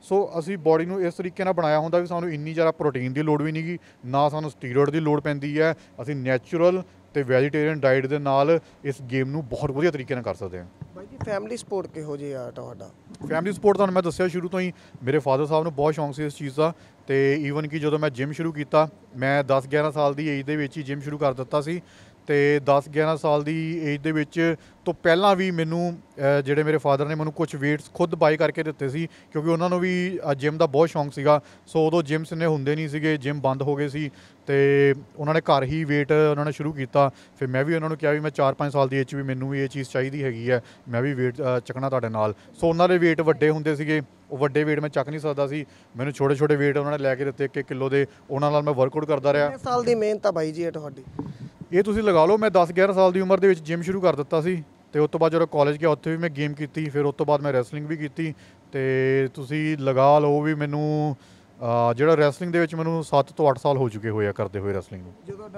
ਸੋ ਅਸੀਂ ਬਾਡੀ ਨੂੰ ਇਸ ਤਰੀਕੇ ਨਾਲ ਬਣਾਇਆ ਹੁੰਦਾ ਵੀ ਸਾਨੂੰ ਇੰਨੀ ਜ਼ਿਆਦਾ ਪ੍ਰੋਟੀਨ ਦੀ ਲੋੜ ਵੀ ਨਹੀਂਗੀ ਨਾ ਸਾਨੂੰ ਸਟੀਰੋਇਡ ਦੀ ਲੋੜ ਪੈਂਦੀ ਹੈ ਅਸੀਂ ਨੇਚਰਲ ਤੇ ਵੈਜੀਟੇਰੀਅਨ ਡਾਈਟ ਦੇ ਨਾਲ ਇਸ ਗੇਮ ਨੂੰ ਬਹੁਤ ਵਧੀਆ ਤਰੀਕੇ ਨਾਲ ਕਰ ਸਕਦੇ ਆ ਬਾਈ ਜੀ ਫੈਮਿਲੀ ਸਪੋਰਟ ਕਿਹੋ ਜੇ ਆ ਤੁਹਾਡਾ ਫੈਮਿਲੀ ਸਪੋਰਟ ਤੁਹਾਨੂੰ ਮੈਂ ਦੱਸਿਆ ਸ਼ੁਰੂ ਤੋਂ ਹੀ ਮੇਰੇ ਫਾਦਰ ਸਾਹਿਬ ਨੂੰ ਬਹੁਤ ਸ਼ੌਂਕ ਸੀ ਇਸ ਚੀਜ਼ ਦਾ ਤੇ ਈਵਨ ਕਿ ਜਦੋਂ ਮੈਂ ਜਿਮ ਸ਼ੁਰੂ ਕੀਤਾ ਮੈਂ 10 11 ਸਾਲ ਦੀ ਏਜ ਦੇ ਵਿੱਚ ਹੀ ਜਿਮ ਸ਼ੁਰੂ ਕਰ ਦਿੱਤਾ ਸੀ ਤੇ 10 11 ਸਾਲ ਦੀ ਏਜ ਦੇ ਵਿੱਚ ਤੋਂ ਪਹਿਲਾਂ ਵੀ ਮੈਨੂੰ ਜਿਹੜੇ ਮੇਰੇ ਫਾਦਰ ਨੇ ਮੈਨੂੰ ਕੁਝ weights ਖੁਦ ਬਾਈ ਕਰਕੇ ਦਿੱਤੇ ਸੀ ਕਿਉਂਕਿ ਉਹਨਾਂ ਨੂੰ ਵੀ ਜਿਮ ਦਾ ਬਹੁਤ ਸ਼ੌਂਕ ਸੀਗਾ ਸੋ ਉਦੋਂ ਜਿਮਸ ਨੇ ਹੁੰਦੇ ਨਹੀਂ ਸੀਗੇ ਜਿਮ ਬੰਦ ਹੋ ਗਏ ਸੀ ਤੇ ਉਹਨਾਂ ਨੇ ਘਰ ਹੀ weight ਉਹਨਾਂ ਨੇ ਸ਼ੁਰੂ ਕੀਤਾ ਫਿਰ ਮੈਂ ਵੀ ਉਹਨਾਂ ਨੂੰ ਕਿਹਾ ਵੀ ਮੈਂ 4-5 ਸਾਲ ਦੀ ਏਜ ਵੀ ਮੈਨੂੰ ਵੀ ਇਹ ਚੀਜ਼ ਚਾਹੀਦੀ ਹੈਗੀ ਹੈ ਮੈਂ ਵੀ weight ਚੱਕਣਾ ਤੁਹਾਡੇ ਨਾਲ ਸੋ ਉਹਨਾਂ ਦੇ weight ਵੱਡੇ ਹੁੰਦੇ ਸੀਗੇ ਉਹ ਵੱਡੇ weight ਮੈਂ ਚੱਕ ਨਹੀਂ ਸਕਦਾ ਸੀ ਮੈਨੂੰ ਛੋਟੇ ਛੋਟੇ weight ਉਹਨਾਂ ਨੇ ਲੈ ਕੇ ਦਿੱਤੇ 1 ਕਿਲੋ ਦੇ ਉਹਨਾਂ ਨਾਲ ਮੈਂ ਵਰਕਆਊਟ ਕਰਦਾ ਰਿਹਾ ਸਾਲ ਦੀ ਮਿਹਨਤ ਆ ਬਾਈ ਜੀ ਇਹ ਤੁਹਾਡੀ ਇਹ ਤੁਸੀਂ ਲਗਾ ਲਓ ਮੈਂ 10 11 ਸਾਲ ਦੀ ਉਮਰ ਦੇ ਵਿੱਚ ਜਿਮ ਸ਼ੁਰੂ ਕਰ ਦਿੱਤਾ ਸੀ ਤੇ ਉਸ ਤੋਂ ਬਾਅਦ ਜਦੋਂ ਕਾਲਜ ਗਿਆ ਉੱਥੇ ਵੀ ਮੈਂ ਗੇਮ ਕੀਤੀ ਫਿਰ ਉਸ ਤੋਂ ਬਾਅਦ ਮੈਂ ਰੈਸਲਿੰਗ ਵੀ ਕੀਤੀ ਤੇ ਤੁਸੀਂ ਲਗਾ ਲਓ ਵੀ ਮੈਨੂੰ ਜਿਹੜਾ ਰੈਸਲਿੰਗ ਦੇ ਵਿੱਚ ਮੈਨੂੰ 7 ਤੋਂ 8 ਸਾਲ ਹੋ ਚੁੱਕੇ ਹੋਇਆ ਕਰਦੇ ਹੋਏ ਰੈਸਲਿੰਗ ਨੂੰ ਜਦੋਂ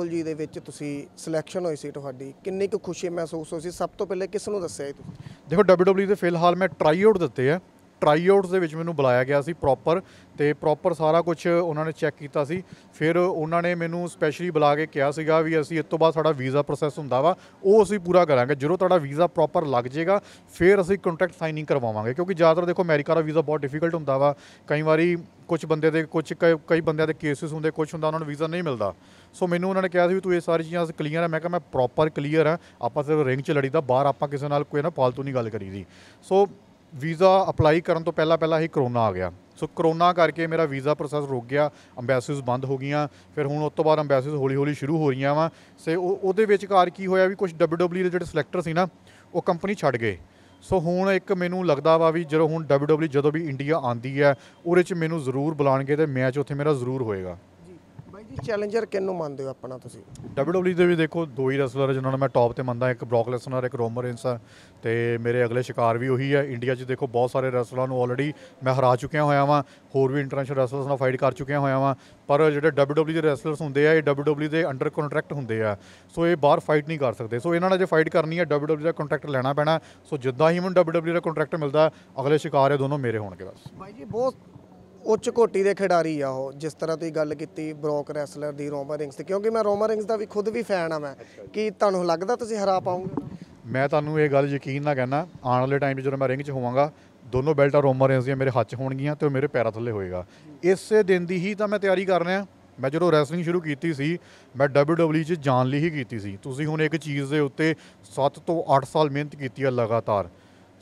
WWE ਦੇ ਵਿੱਚ ਤੁਸੀਂ ਸਿਲੈਕਸ਼ਨ ਹੋਈ ਸੀ ਤੁਹਾਡੀ ਕਿੰਨੀ ਕੁ ਖੁਸ਼ੀ ਮਹਿਸੂਸ ਹੋਈ ਸੀ ਸਭ ਤੋਂ ਪਹਿਲੇ ਕਿਸ ਨੂੰ ਦੱਸਿਆ ਤੁਸੀਂ ਦੇਖੋ WWE ਦੇ ਫਿਲਹਾਲ ਮੈਂ ਟ੍ਰਾਈ ਆਊਟ ਦਿੱਤੇ ਆ ਟ੍ਰਾਈਆਊਟਸ ਦੇ ਵਿੱਚ ਮੈਨੂੰ ਬੁਲਾਇਆ ਗਿਆ ਸੀ ਪ੍ਰੋਪਰ ਤੇ ਪ੍ਰੋਪਰ ਸਾਰਾ ਕੁਝ ਉਹਨਾਂ ਨੇ ਚੈੱਕ ਕੀਤਾ ਸੀ ਫਿਰ ਉਹਨਾਂ ਨੇ ਮੈਨੂੰ ਸਪੈਸ਼ਲੀ ਬੁਲਾ ਕੇ ਕਿਹਾ ਸੀਗਾ ਵੀ ਅਸੀਂ ਇਸ ਤੋਂ ਬਾਅਦ ਸਾਡਾ ਵੀਜ਼ਾ ਪ੍ਰੋਸੈਸ ਹੁੰਦਾ ਵਾ ਉਹ ਅਸੀਂ ਪੂਰਾ ਕਰਾਂਗੇ ਜਦੋਂ ਤੁਹਾਡਾ ਵੀਜ਼ਾ ਪ੍ਰੋਪਰ ਲੱਗ ਜਾਏਗਾ ਫਿਰ ਅਸੀਂ ਕੰਟਰੈਕਟ ਸਾਈਨਿੰਗ ਕਰਵਾਵਾਂਗੇ ਕਿਉਂਕਿ ਜ਼ਿਆਦਾਤਰ ਦੇਖੋ ਅਮਰੀਕਾ ਦਾ ਵੀਜ਼ਾ ਬਹੁਤ ਡਿਫਿਕਲਟ ਹੁੰਦਾ ਵਾ ਕਈ ਵਾਰੀ ਕੁਝ ਬੰਦੇ ਦੇ ਕੁਝ ਕਈ ਬੰਦਿਆਂ ਦੇ ਕੇਸਿਸ ਹੁੰਦੇ ਕੁਝ ਹੁੰਦਾ ਉਹਨਾਂ ਨੂੰ ਵੀਜ਼ਾ ਨਹੀਂ ਮਿਲਦਾ ਸੋ ਮੈਨੂੰ ਉਹਨਾਂ ਨੇ ਕਿਹਾ ਸੀ ਵੀ ਤੂੰ ਇਹ ਸਾਰੀ ਚੀਜ਼ਾਂ ਕਲੀਅਰ ਹੈ ਮੈਂ ਕਿਹਾ ਮੈਂ ਪ੍ਰੋਪਰ ਕਲੀਅਰ ਆ ਆਪਾਂ ਸਿਰਫ ਰਿੰਗ 'ਚ ਲੜੀਦਾ ਬਾਹਰ ਆਪਾਂ ਕਿਸੇ ਨਾਲ ਕੋਈ ਨਾ ਫालतू ਨਹੀਂ ਗੱਲ ਕਰੀਦੀ ਸੋ ਵੀਜ਼ਾ ਅਪਲਾਈ ਕਰਨ ਤੋਂ ਪਹਿਲਾਂ ਪਹਿਲਾਂ ਹੀ ਕਰੋਨਾ ਆ ਗਿਆ ਸੋ ਕਰੋਨਾ ਕਰਕੇ ਮੇਰਾ ਵੀਜ਼ਾ ਪ੍ਰੋਸੈਸ ਰੁਕ ਗਿਆ ਐਮਬੈਸੀਜ਼ ਬੰਦ ਹੋ ਗਈਆਂ ਫਿਰ ਹੁਣ ਉਸ ਤੋਂ ਬਾਅਦ ਐਮਬੈਸੀਜ਼ ਹੌਲੀ-ਹੌਲੀ ਸ਼ੁਰੂ ਹੋ ਰਹੀਆਂ ਵਾ ਸੇ ਉਹਦੇ ਵਿੱਚ ਕਾਰ ਕੀ ਹੋਇਆ ਵੀ ਕੁਝ ਡਬਲਯੂਡਬਲਯੂ e ਦੇ ਜਿਹੜੇ ਸਿਲੈਕਟਰ ਸੀ ਨਾ ਉਹ ਕੰਪਨੀ ਛੱਡ ਗਏ ਸੋ ਹੁਣ ਇੱਕ ਮੈਨੂੰ ਲੱਗਦਾ ਵਾ ਵੀ ਜਦੋਂ ਹੁਣ ਡਬਲਯੂਡਬਲਯੂ e ਜਦੋਂ ਵੀ ਇੰਡੀਆ ਆਂਦੀ ਹੈ ਉਹਦੇ 'ਚ ਮੈਨੂੰ ਜ਼ਰੂਰ ਬੁਲਾਣਗੇ ਤੇ ਮੈਚ ਉੱਥੇ ਮੇਰਾ ਜ਼ਰੂਰ ਹੋਏਗਾ ਜੀ ਚੈਲੰਜਰ ਕਿੰਨੂੰ ਮੰਨਦੇ ਹੋ ਆਪਣਾ ਤੁਸੀਂ WWE ਦੇ ਵੀ ਦੇਖੋ ਦੋ ਹੀ ਰੈਸਲਰ ਜਿਨ੍ਹਾਂ ਨੂੰ ਮੈਂ ਟੌਪ ਤੇ ਮੰਨਦਾ ਇੱਕ ਬ੍ਰੌਕ ਲੈਸਨਰ ਇੱਕ ਰੋਮਰ ਰੇਂਸ ਆ ਤੇ ਮੇਰੇ ਅਗਲੇ ਸ਼ਿਕਾਰ ਵੀ ਉਹੀ ਹੈ ਇੰਡੀਆ 'ਚ ਦੇਖੋ ਬਹੁਤ ਸਾਰੇ ਰੈਸਲਰਾਂ ਨੂੰ ਆਲਰੇਡੀ ਮੈਂ ਹਰਾ ਚੁੱਕਿਆ ਹੋਇਆ ਵਾਂ ਹੋਰ ਵੀ ਇੰਟਰਨੈਸ਼ਨਲ ਰੈਸਲਰਸ ਨਾਲ ਫਾਈਟ ਕਰ ਚੁੱਕਿਆ ਹੋਇਆ ਵਾਂ ਪਰ ਜਿਹੜੇ WWE ਦੇ ਰੈਸਲਰਸ ਹੁੰਦੇ ਆ ਇਹ WWE ਦੇ ਅੰਡਰ ਕੰਟਰੈਕਟ ਹੁੰਦੇ ਆ ਸੋ ਇਹ ਬਾਹਰ ਫਾਈਟ ਨਹੀਂ ਕਰ ਸਕਦੇ ਸੋ ਇਹਨਾਂ ਨਾਲ ਜੇ ਫਾਈਟ ਕਰਨੀ ਹੈ WWE ਦਾ ਕੰਟਰੈਕਟ ਲੈਣਾ ਪੈਣਾ ਸੋ ਜਿੱਦਾਂ ਹੀ ਮੈਨੂੰ WWE ਦਾ ਕੰਟਰੈਕਟ ਮਿਲਦਾ ਅਗਲੇ ਸ਼ਿਕਾਰ ਇਹ ਦੋਨੋਂ ਮੇਰੇ ਹੋਣਗੇ ਬਸ ਬਾਈ ਜੀ ਬਹੁਤ ਉੱਚ ਕੋਟੀ ਦੇ ਖਿਡਾਰੀ ਆ ਉਹ ਜਿਸ ਤਰ੍ਹਾਂ ਤੁਸੀਂ ਗੱਲ ਕੀਤੀ ਬ੍ਰੋਕ ਰੈਸਲਰ ਦੀ ਰੋਮਾ ਰਿੰਗਸ ਤੇ ਕਿਉਂਕਿ ਮੈਂ ਰੋਮਾ ਰਿੰਗਸ ਦਾ ਵੀ ਖੁਦ ਵੀ ਫੈਨ ਆ ਮੈਂ ਕਿ ਤੁਹਾਨੂੰ ਲੱਗਦਾ ਤੁਸੀਂ ਹਰਾ ਪਾਉਂਗੇ ਮੈਂ ਤੁਹਾਨੂੰ ਇਹ ਗੱਲ ਯਕੀਨ ਨਾਲ ਕਹਿਣਾ ਆਉਣ ਵਾਲੇ ਟਾਈਮ 'ਚ ਜਦੋਂ ਮੈਂ ਰਿੰਗ 'ਚ ਹੋਵਾਂਗਾ ਦੋਨੋਂ ਬੈਲਟਾਂ ਰੋਮਾ ਰਿੰਗਸ ਦੀਆਂ ਮੇਰੇ ਹੱਥ 'ਚ ਹੋਣਗੀਆਂ ਤੇ ਉਹ ਮੇਰੇ ਪੈਰਾਂ ਥੱਲੇ ਹੋਏਗਾ ਇਸੇ ਦਿਨ ਦੀ ਹੀ ਤਾਂ ਮੈਂ ਤਿਆਰੀ ਕਰ ਰਿਹਾ ਮੈਂ ਜਦੋਂ ਰੈਸਲਿੰਗ ਸ਼ੁਰੂ ਕੀਤੀ ਸੀ ਮੈਂ WWE 'ਚ ਜਾਣ ਲਈ ਹੀ ਕੀਤੀ ਸੀ ਤੁਸੀਂ ਹੁਣ ਇੱਕ ਚੀਜ਼ ਦੇ ਉੱਤੇ 7 ਤੋਂ 8 ਸਾਲ ਮਿਹਨਤ ਕੀਤੀ ਹੈ ਲਗਾਤਾਰ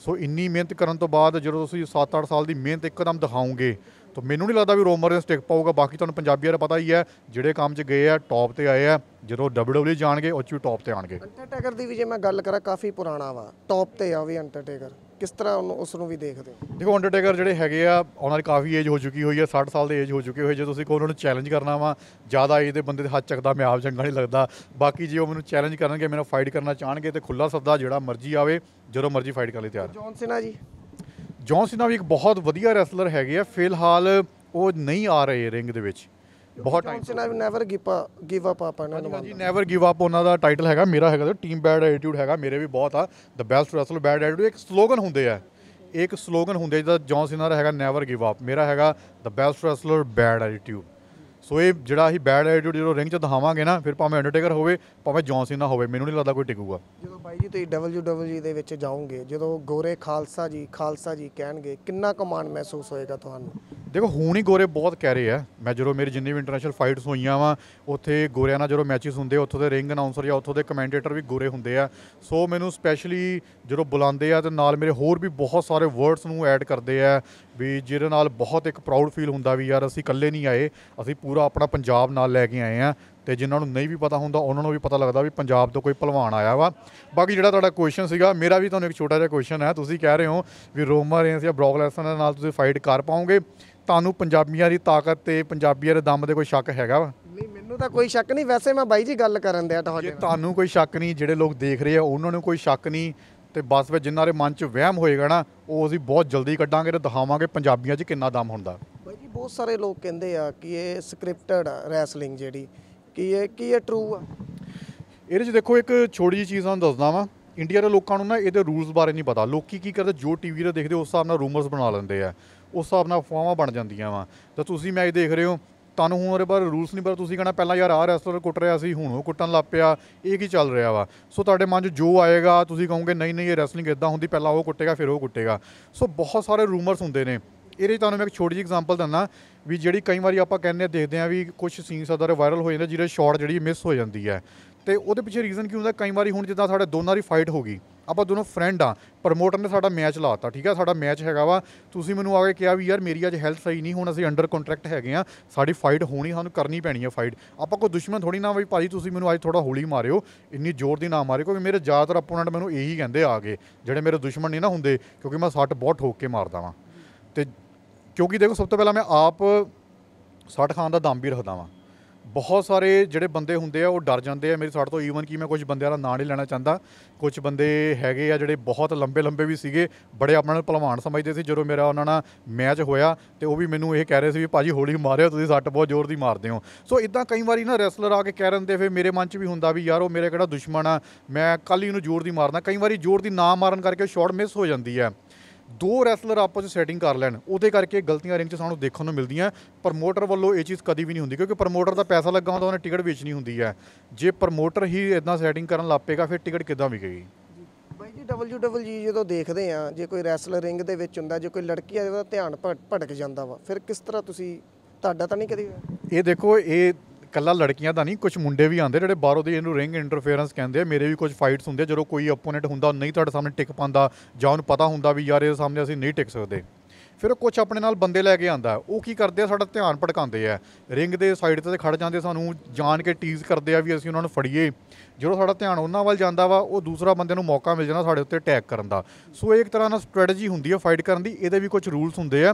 ਸੋ ਇੰਨੀ ਮਿਹਨਤ ਕਰਨ ਤੋਂ ਬਾਅਦ ਜਦੋਂ ਤੁਸੀਂ 7-8 ਸਾਲ ਦੀ ਮਿਹਨਤ ਇੱਕਦਮ ਦਿਖਾਓਗੇ ਤਾਂ ਮੈਨੂੰ ਨਹੀਂ ਲੱਗਦਾ ਵੀ ਰੋਮਰ ਨੇ ਸਟਿਕ ਪਾਊਗਾ ਬਾਕੀ ਤੁਹਾਨੂੰ ਪੰਜਾਬੀਆਂ ਦਾ ਪਤਾ ਹੀ ਹੈ ਜਿਹੜੇ ਕੰਮ 'ਚ ਗਏ ਆ ਟੌਪ ਤੇ ਆਏ ਆ ਜਦੋਂ WWE ਜਾਣਗੇ ਉਹ 'ਚ ਵੀ ਟੌਪ ਤੇ ਆਣਗੇ ਅੰਟਰਟੇਕਰ ਦੀ ਵੀ ਜੇ ਮੈਂ ਗੱਲ ਕਰਾਂ ਕਾਫੀ ਪੁਰਾਣਾ ਵਾ ਟੌਪ ਤੇ ਆ ਵੀ ਅੰਟਰਟੇਕਰ ਕਿਸ ਤਰ੍ਹਾਂ ਉਹਨੂੰ ਉਸ ਨੂੰ ਵੀ ਦੇਖਦੇ ਹੋ ਦੇਖੋ ਅੰਡਰਟੇਕਰ ਜਿਹੜੇ ਹੈਗੇ ਆ ਉਹਨਾਂ ਦੀ ਕਾਫੀ ਏਜ ਹੋ ਚੁੱਕੀ ਹੋਈ ਆ 60 ਸਾਲ ਦੀ ਏਜ ਹੋ ਚੁੱਕੀ ਹੋਈ ਜੇ ਤੁਸੀਂ ਕੋਈ ਉਹਨਾਂ ਨੂੰ ਚੈਲੰਜ ਕਰਨਾ ਵਾ ਜ਼ਿਆਦਾ ਏਜ ਦੇ ਬੰਦੇ ਦੇ ਹੱਥ ਚੱਕਦਾ ਮੈਂ ਆਪ ਚੰਗਾ ਨਹੀਂ ਲੱਗਦਾ ਬਾਕੀ ਜੇ ਉਹ ਮੈਨੂੰ ਚੈਲੰਜ ਕਰਨਗੇ ਮੈਨੂੰ ਫਾਈਟ ਕਰਨਾ ਚਾਹਣਗੇ ਤੇ ਖੁੱਲਾ ਸੱਦਾ ਜਿਹੜਾ ਮਰਜ਼ੀ ਆਵੇ ਜਦੋਂ ਮਰਜ਼ੀ ਫਾਈਟ ਕਰਨ ਲਈ ਤਿਆਰ ਜੌਨ ਸਿਨਾ ਜੀ ਜੌਨ ਸਿਨਾ ਵੀ ਇੱਕ ਬਹੁਤ ਵਧੀਆ ਰੈਸਲਰ ਹੈਗੇ ਆ ਫਿਲਹਾਲ ਉਹ ਨਹੀਂ ਆ ਰਹੇ ਰਿੰਗ ਦੇ ਵਿੱਚ ਬਹੁਤ time Cena never give up give up ਆਪਾਂ ਇਹਨਾਂ ਨੂੰ ਹਾਂਜੀ ਨੈਵਰ ਗਿਵ ਅਪ ਉਹਨਾਂ ਦਾ ਟਾਈਟਲ ਹੈਗਾ ਮੇਰਾ ਹੈਗਾ ਟੀਮ ਬੈਡ ਐਟੀਟਿਊਡ ਹੈਗਾ ਮੇਰੇ ਵੀ ਬਹੁਤ ਆ the best wrestler bad attitude ਇੱਕ ਸਲੋਗਨ ਹੁੰਦੇ ਆ ਇੱਕ ਸਲੋਗਨ ਹੁੰਦੇ ਜਿਹਦਾ ਜੌਨ ਸਿਨਾ ਦਾ ਹੈਗਾ ਨੈਵਰ ਗਿਵ ਅਪ ਮੇਰਾ ਹੈਗਾ the best wrestler bad attitude so ਇਹ ਜਿਹੜਾ ਅਸੀਂ ਬੈਡ ਐਟੀਟਿਊਡ ਜਦੋਂ ਰਿੰਗ 'ਚ ਦਿਖਾਵਾਂਗੇ ਨਾ ਫਿਰ ਭਾਵੇਂ ਅੰਡਰਟੇਕਰ ਹੋਵੇ ਭਾਵੇਂ ਜੌਨ ਸੀਨਾ ਹੋਵੇ ਮੈਨੂੰ ਨਹੀਂ ਲੱਗਦਾ ਕੋਈ ਟਿਕੂਗਾ ਜਦੋਂ ਬਾਈ ਜੀ ਤੁਸੀਂ WWE ਦੇ ਵਿੱਚ ਜਾਓਗੇ ਜਦੋਂ ਗੋਰੇ ਖਾਲਸਾ ਜੀ ਖਾਲਸਾ ਜੀ ਕਹਿਣਗੇ ਕਿੰਨਾ ਕਮਾਨ ਮਹਿਸੂਸ ਹੋਏਗਾ ਤੁਹਾਨੂੰ ਦੇਖੋ ਹੁਣ ਹੀ ਗੋਰੇ ਬਹੁਤ ਕਹਿ ਰਹੇ ਆ ਮੈਂ ਜਦੋਂ ਮੇਰੀ ਜਿੰਨੀ ਵੀ ਇੰਟਰਨੈਸ਼ਨਲ ਫਾਈਟਸ ਹੋਈਆਂ ਵਾ ਉੱਥੇ ਗੋਰਿਆਂ ਨਾਲ ਜਦੋਂ ਮੈਚਸ ਹੁੰਦੇ ਉੱਥੋਂ ਦੇ ਰਿੰਗ ਅਨਾਉਂਸਰ ਜਾਂ ਉੱਥੋਂ ਦੇ ਕਮੈਂਟੇਟਰ ਵੀ ਗੋਰੇ ਹੁੰਦੇ ਆ ਸੋ ਮੈਨੂੰ ਸਪੈਸ਼ਲੀ ਜਦੋਂ ਬੁਲਾਉਂਦੇ ਆ ਤੇ ਨਾਲ ਮੇਰੇ ਹੋਰ ਵੀ ਬਹੁਤ ਸਾਰੇ ਵਰਡਸ ਨੂੰ ਐਡ ਕਰਦੇ ਆ ਵੀ ਜਿਹਦੇ ਨਾਲ ਬਹੁਤ ਇੱਕ ਪ੍ਰਾਊਡ ਫੀਲ ਹੁੰਦਾ ਵੀ ਯਾਰ ਅਸੀਂ ਇਕੱਲੇ ਨਹੀਂ ਆਏ ਅਸੀਂ ਪੂਰਾ ਆਪਣਾ ਪੰਜਾਬ ਨਾਲ ਲੈ ਕੇ ਆਏ ਆ ਤੇ ਜਿਨ੍ਹਾਂ ਨੂੰ ਨਹੀਂ ਵੀ ਪਤਾ ਹੁੰਦਾ ਉਹਨਾਂ ਨੂੰ ਵੀ ਪਤਾ ਲੱਗਦਾ ਵੀ ਪੰਜਾਬ ਤੋਂ ਕੋਈ ਪਹਿਲਵਾਨ ਆਇਆ ਵਾ ਬਾਕੀ ਜਿਹੜਾ ਤੁਹਾਡਾ ਕੁਐਸਚਨ ਸੀਗਾ ਮੇਰਾ ਵੀ ਤੁਹਾਨੂੰ ਇੱਕ ਛੋਟਾ ਜਿਹਾ ਕੁਐਸਚਨ ਹੈ ਤੁਸੀਂ ਕਹਿ ਰਹੇ ਹੋ ਵੀ ਰੋਮਾ ਰੇਂਸ ਜਾਂ ਬ੍ਰੌਕ ਲੈਸਨਰ ਨਾਲ ਤੁਸੀਂ ਫਾਈਟ ਕਰ ਪਾਓਗੇ ਤੁਹਾਨੂੰ ਪੰਜਾਬੀਆਂ ਦੀ ਤਾਕਤ ਤੇ ਪੰਜਾਬੀਆਂ ਦੇ ਦਮ ਦੇ ਕੋਈ ਸ਼ੱਕ ਹੈਗਾ ਵਾ ਨਹੀਂ ਮੈਨੂੰ ਤਾਂ ਕੋਈ ਸ਼ੱਕ ਨਹੀਂ ਵੈਸੇ ਮੈਂ ਬਾਈ ਜੀ ਗੱਲ ਕਰਨ ਦਿਆ ਤੁਹਾਡੇ ਜੇ ਤੁਹਾਨੂੰ ਕੋਈ ਸ਼ੱਕ ਨਹੀਂ ਜਿਹੜੇ ਲੋਕ ਦੇਖ ਰਹੇ ਆ ਉਹਨਾਂ ਨੂੰ ਕੋਈ ਸ਼ੱਕ ਨਹੀਂ ਤੇ ਬਸ ਵਿੱਚ ਜਿਨ੍ਹਾਂ ਦੇ ਮਨ 'ਚ ਵਹਿਮ ਹੋਏਗਾ ਨਾ ਉਹ ਅਸੀਂ ਬਹੁਤ ਜਲਦੀ ਕੱਢਾਂਗੇ ਤੇ ਦਿਖਾਵਾਂਗੇ ਪੰਜਾਬੀਆਂ 'ਚ ਕਿੰਨਾ ਦਮ ਹੁੰਦਾ ਬਾਈ ਜੀ ਬਹੁਤ ਸਾਰੇ ਲੋਕ ਕਹਿੰਦੇ ਆ ਕਿ ਇਹ ਸਕ੍ਰਿਪਟਡ ਆ ਰੈਸਲਿੰਗ ਜਿਹੜੀ ਕੀ ਇਹ ਕੀ ਇਹ ਟਰੂ ਆ ਇਹਦੇ 'ਚ ਦੇਖੋ ਇੱਕ ਛੋਟੀ ਜੀ ਚੀਜ਼ ਤੁਹਾਨੂੰ ਦੱਸਦਾ ਵਾਂ ਇੰਡੀਆ ਦੇ ਲੋਕਾਂ ਨੂੰ ਨਾ ਇਹਦੇ ਰੂਲਸ ਬਾਰੇ ਨਹੀਂ ਪਤਾ ਲੋਕੀ ਕੀ ਕਰਦੇ ਜੋ ਟੀਵੀ 'ਤੇ ਦੇਖਦੇ ਉਸ ਹਿਸਾਬ ਨਾਲ ਰੂਮਰਸ ਬਣਾ ਲੈਂਦੇ ਆ ਉਸ ਹਿਸਾਬ ਨਾਲ ਅਫਵਾਹਾਂ ਬਣ ਜਾਂਦੀਆਂ ਵਾ ਤਾਂ ਤੁਸੀਂ ਮੈਚ ਦੇਖ ਰਹੇ ਹੋ ਤੁਹਾਨੂੰ ਹੁਣ ਉਹਦੇ ਬਾਰੇ ਰੂਲਸ ਨਹੀਂ ਪਤਾ ਤੁਸੀਂ ਕਹਣਾ ਪਹਿਲਾਂ ਯਾਰ ਆ ਰੈਸਲਰ ਕੁੱਟ ਰਿਹਾ ਸੀ ਹੁਣ ਉਹ ਕੁੱਟਣ ਲੱਗ ਪਿਆ ਇਹ ਕੀ ਚੱਲ ਰਿਹਾ ਵਾ ਸੋ ਤੁਹਾਡੇ ਮਨ 'ਚ ਜੋ ਆਏਗਾ ਤੁਸੀਂ ਕਹੋਗੇ ਨਹੀਂ ਨਹੀਂ ਇਹ ਰੈਸਲਿੰਗ ਇਦਾਂ ਹੁੰਦੀ ਪਹਿਲਾਂ ਉਹ ਕੁੱਟੇਗਾ ਫਿਰ ਉਹ ਕੁੱਟੇਗਾ ਸੋ ਬਹੁਤ ਸਾਰੇ ਰੂਮਰਸ ਹੁੰਦੇ ਨੇ ਇਹਦੇ ਤੁਹਾਨੂੰ ਮੈਂ ਇੱਕ ਛੋਟੀ ਜਿਹੀ ਐਗਜ਼ਾਮਪਲ ਦਿੰਦਾ ਵੀ ਜਿਹੜੀ ਕਈ ਵਾਰੀ ਆਪਾਂ ਕਹਿੰਦੇ ਦੇਖਦੇ ਆ ਵੀ ਕੁਝ ਸੀਨਸ ਅਦਰ ਵਾਇਰਲ ਹੋ ਜਾਂਦੇ ਜਿਹੜੇ ਸ਼ਾਟ ਜਿਹੜੀ ਮਿਸ ਹੋ ਜਾਂਦੀ ਹੈ ਤੇ ਉਹਦੇ ਪਿੱਛੇ ਰੀਜ਼ਨ ਕੀ ਹੁੰਦਾ ਕਈ ਵਾਰੀ ਹੁਣ ਜਿੱਦਾਂ ਸਾਡੇ ਦੋਨਾਂ ਦੀ ਫਾਈਟ ਹੋ ਗਈ ਆਪਾਂ ਦੋਨੋਂ ਫਰੈਂਡ ਆ ਪ੍ਰਮੋਟਰ ਨੇ ਸਾਡਾ ਮੈਚ ਲਾਤਾ ਠੀਕ ਆ ਸਾਡਾ ਮੈਚ ਹੈਗਾ ਵਾ ਤੁਸੀਂ ਮੈਨੂੰ ਆ ਕੇ ਕਿਹਾ ਵੀ ਯਾਰ ਮੇਰੀ ਅੱਜ ਹੈਲਥ ਸਹੀ ਨਹੀਂ ਹੁਣ ਅਸੀਂ ਅੰਡਰ ਕੰਟਰੈਕਟ ਹੈਗੇ ਆ ਸਾਡੀ ਫਾਈਟ ਹੋਣੀ ਸਾਨੂੰ ਕਰਨੀ ਪੈਣੀ ਆ ਫਾਈਟ ਆਪਾਂ ਕੋਈ ਦੁਸ਼ਮਣ ਥੋੜੀ ਨਾ ਵੀ ਭਾਜੀ ਤੁਸੀਂ ਮੈਨੂੰ ਅੱਜ ਥੋੜਾ ਹੌਲੀ ਮਾਰਿਓ ਇੰਨੀ ਜ਼ੋਰ ਦੀ ਨਾ ਮਾਰਿਓ ਕਿਉਂਕਿ ਮੇਰੇ ਜ਼ਿਆਦਾਤਰ ਆਪੋਨੈਂਟ ਮੈਨੂੰ ਇਹੀ ਕਹਿੰਦੇ ਆ ਗਏ ਜਿਹੜੇ ਮੇਰੇ ਦੁਸ਼ਮਣ ਨਹੀਂ ਨਾ ਹੁੰਦੇ ਕਿਉਂਕਿ ਮੈਂ ਸੱਟ ਬਹੁਤ ਠੋਕ ਕੇ ਮਾਰਦਾ ਵਾਂ ਤੇ ਕਿਉਂਕਿ ਦੇਖੋ ਸਭ ਤੋਂ ਪਹਿਲਾਂ ਮੈਂ ਆਪ ਸੱਟ ਖਾਨ ਦਾ ਦਮ ਵੀ ਰੱਖਦਾ ਵਾਂ ਬਹੁਤ ਸਾਰੇ ਜਿਹੜੇ ਬੰਦੇ ਹੁੰਦੇ ਆ ਉਹ ਡਰ ਜਾਂਦੇ ਆ ਮੇਰੀ ਸਾਡੇ ਤੋਂ ਈਵਨ ਕਿ ਮੈਂ ਕੁਝ ਬੰਦਿਆਂ ਦਾ ਨਾਂ ਨਹੀਂ ਲੈਣਾ ਚਾਹੁੰਦਾ ਕੁਝ ਬੰਦੇ ਹੈਗੇ ਆ ਜਿਹੜੇ ਬਹੁਤ ਲੰਬੇ ਲੰਬੇ ਵੀ ਸੀਗੇ ਬੜੇ ਆਪਣੇ ਨਾਲ ਪਹਿਲਵਾਨ ਸਮਝਦੇ ਸੀ ਜਦੋਂ ਮੇਰਾ ਉਹਨਾਂ ਨਾਲ ਮੈਚ ਹੋਇਆ ਤੇ ਉਹ ਵੀ ਮੈਨੂੰ ਇਹ ਕਹਿ ਰਹੇ ਸੀ ਵੀ ਭਾਜੀ ਹੌਲੀ ਮਾਰਿਓ ਤੁਸੀਂ ਸੱਟ ਬਹੁਤ ਜ਼ੋਰ ਦੀ ਮਾਰਦੇ ਹੋ ਸੋ ਇਦਾਂ ਕਈ ਵਾਰੀ ਨਾ ਰੈਸਲਰ ਆ ਕੇ ਕਹਿ ਰਹਿੰਦੇ ਫੇ ਮੇਰੇ ਮਨ 'ਚ ਵੀ ਹੁੰਦਾ ਵੀ ਯਾਰ ਉਹ ਮੇਰੇ ਕਿਹੜਾ ਦੁਸ਼ਮਣ ਆ ਮੈਂ ਕੱਲ ਹੀ ਉਹਨੂੰ ਜ਼ੋਰ ਦੀ ਮਾਰਨਾ ਕਈ ਵਾਰੀ ਜ਼ੋਰ ਦੀ ਨਾ ਮਾਰਨ ਕਰਕੇ ਸ਼ਾਟ ਮਿਸ ਹੋ ਜਾਂਦੀ ਹੈ ਦੋ ਰੈਸਲਰ ਆਪਸ ਵਿੱਚ ਸੈਟਿੰਗ ਕਰ ਲੈਣ ਉਹਦੇ ਕਰਕੇ ਗਲਤੀਆਂ ਰਿੰਗ 'ਚ ਸਾਨੂੰ ਦੇਖਣ ਨੂੰ ਮਿਲਦੀਆਂ ਪ੍ਰਮੋਟਰ ਵੱਲੋਂ ਇਹ ਚੀਜ਼ ਕਦੀ ਵੀ ਨਹੀਂ ਹੁੰਦੀ ਕਿਉਂਕਿ ਪ੍ਰਮੋਟਰ ਦਾ ਪੈਸਾ ਲੱਗਾ ਹੁੰਦਾ ਉਹਨੇ ਟਿਕਟ ਵੇਚਣੀ ਹੁੰਦੀ ਹੈ ਜੇ ਪ੍ਰਮੋਟਰ ਹੀ ਇਦਾਂ ਸੈਟਿੰਗ ਕਰਨ ਲੱਪੇਗਾ ਫਿਰ ਟਿਕਟ ਕਿੱਦਾਂ ਵਿਕੇਗੀ ਬਾਈ ਜੀ ਡਬਲਯੂ ਜਦੋਂ ਦੇਖਦੇ ਆ ਜੇ ਕੋਈ ਰੈਸਲਰ ਰਿੰਗ ਦੇ ਵਿੱਚ ਹੁੰਦਾ ਜੇ ਕੋਈ ਲੜਕੀ ਆ ਉਹਦਾ ਧਿਆਨ ਭਟਕ ਜਾਂਦਾ ਵਾ ਫਿਰ ਕਿਸ ਤਰ੍ਹਾਂ ਤੁਸੀਂ ਤੁਹਾਡਾ ਤਾਂ ਨਹੀਂ ਕਦੀ ਇਹ ਦੇਖੋ ਇਹ ਕੱਲਾ ਲੜਕੀਆਂ ਦਾ ਨਹੀਂ ਕੁਝ ਮੁੰਡੇ ਵੀ ਆਂਦੇ ਜਿਹੜੇ ਬਾਹਰੋਂ ਦੀ ਇਹਨੂੰ ਰਿੰਗ ਇੰਟਰਫੇਰੈਂਸ ਕਹਿੰਦੇ ਆ ਮੇਰੇ ਵੀ ਕੁਝ ਫਾਈਟਸ ਹੁੰਦੇ ਜਦੋਂ ਕੋਈ ਆਪੋਨੈਂਟ ਹੁੰਦਾ ਨਹੀਂ ਤੁਹਾਡੇ ਸਾਹਮਣੇ ਟਿਕ ਪਾਉਂਦਾ ਜਾਂ ਉਹਨੂੰ ਪਤਾ ਹੁੰਦਾ ਵੀ ਯਾਰ ਇਹਦੇ ਸਾਹਮਣੇ ਅਸੀਂ ਨਹੀਂ ਟਿਕ ਸਕਦੇ ਫਿਰ ਉਹ ਕੁਝ ਆਪਣੇ ਨਾਲ ਬੰਦੇ ਲੈ ਕੇ ਆਂਦਾ ਉਹ ਕੀ ਕਰਦੇ ਆ ਸਾਡਾ ਧਿਆਨ ਭਟਕਾਉਂਦੇ ਆ ਰਿੰਗ ਦੇ ਸਾਈਡ ਤੇ ਖੜ ਜਾਂਦੇ ਸਾਨੂੰ ਜਾਣ ਕੇ ਟੀਜ਼ ਕਰਦੇ ਆ ਵੀ ਅਸੀਂ ਉਹਨਾਂ ਨੂੰ ਫੜੀਏ ਜਦੋਂ ਸਾਡਾ ਧਿਆਨ ਉਹਨਾਂ ਵੱਲ ਜਾਂਦਾ ਵਾ ਉਹ ਦੂਸਰਾ ਬੰਦੇ ਨੂੰ ਮੌਕਾ ਮਿਲ ਜਾਣਾ ਸਾਡੇ ਉੱਤੇ ਅਟੈਕ ਕਰਨ ਦਾ ਸੋ ਇੱਕ ਤਰ੍ਹਾਂ ਨਾਲ ਸਟ੍ਰੈਟਜੀ ਹੁੰਦੀ ਆ ਫਾਈਟ ਕਰਨ ਦੀ ਇਹਦੇ ਵੀ ਕੁਝ ਰੂਲਸ ਹੁੰਦੇ ਆ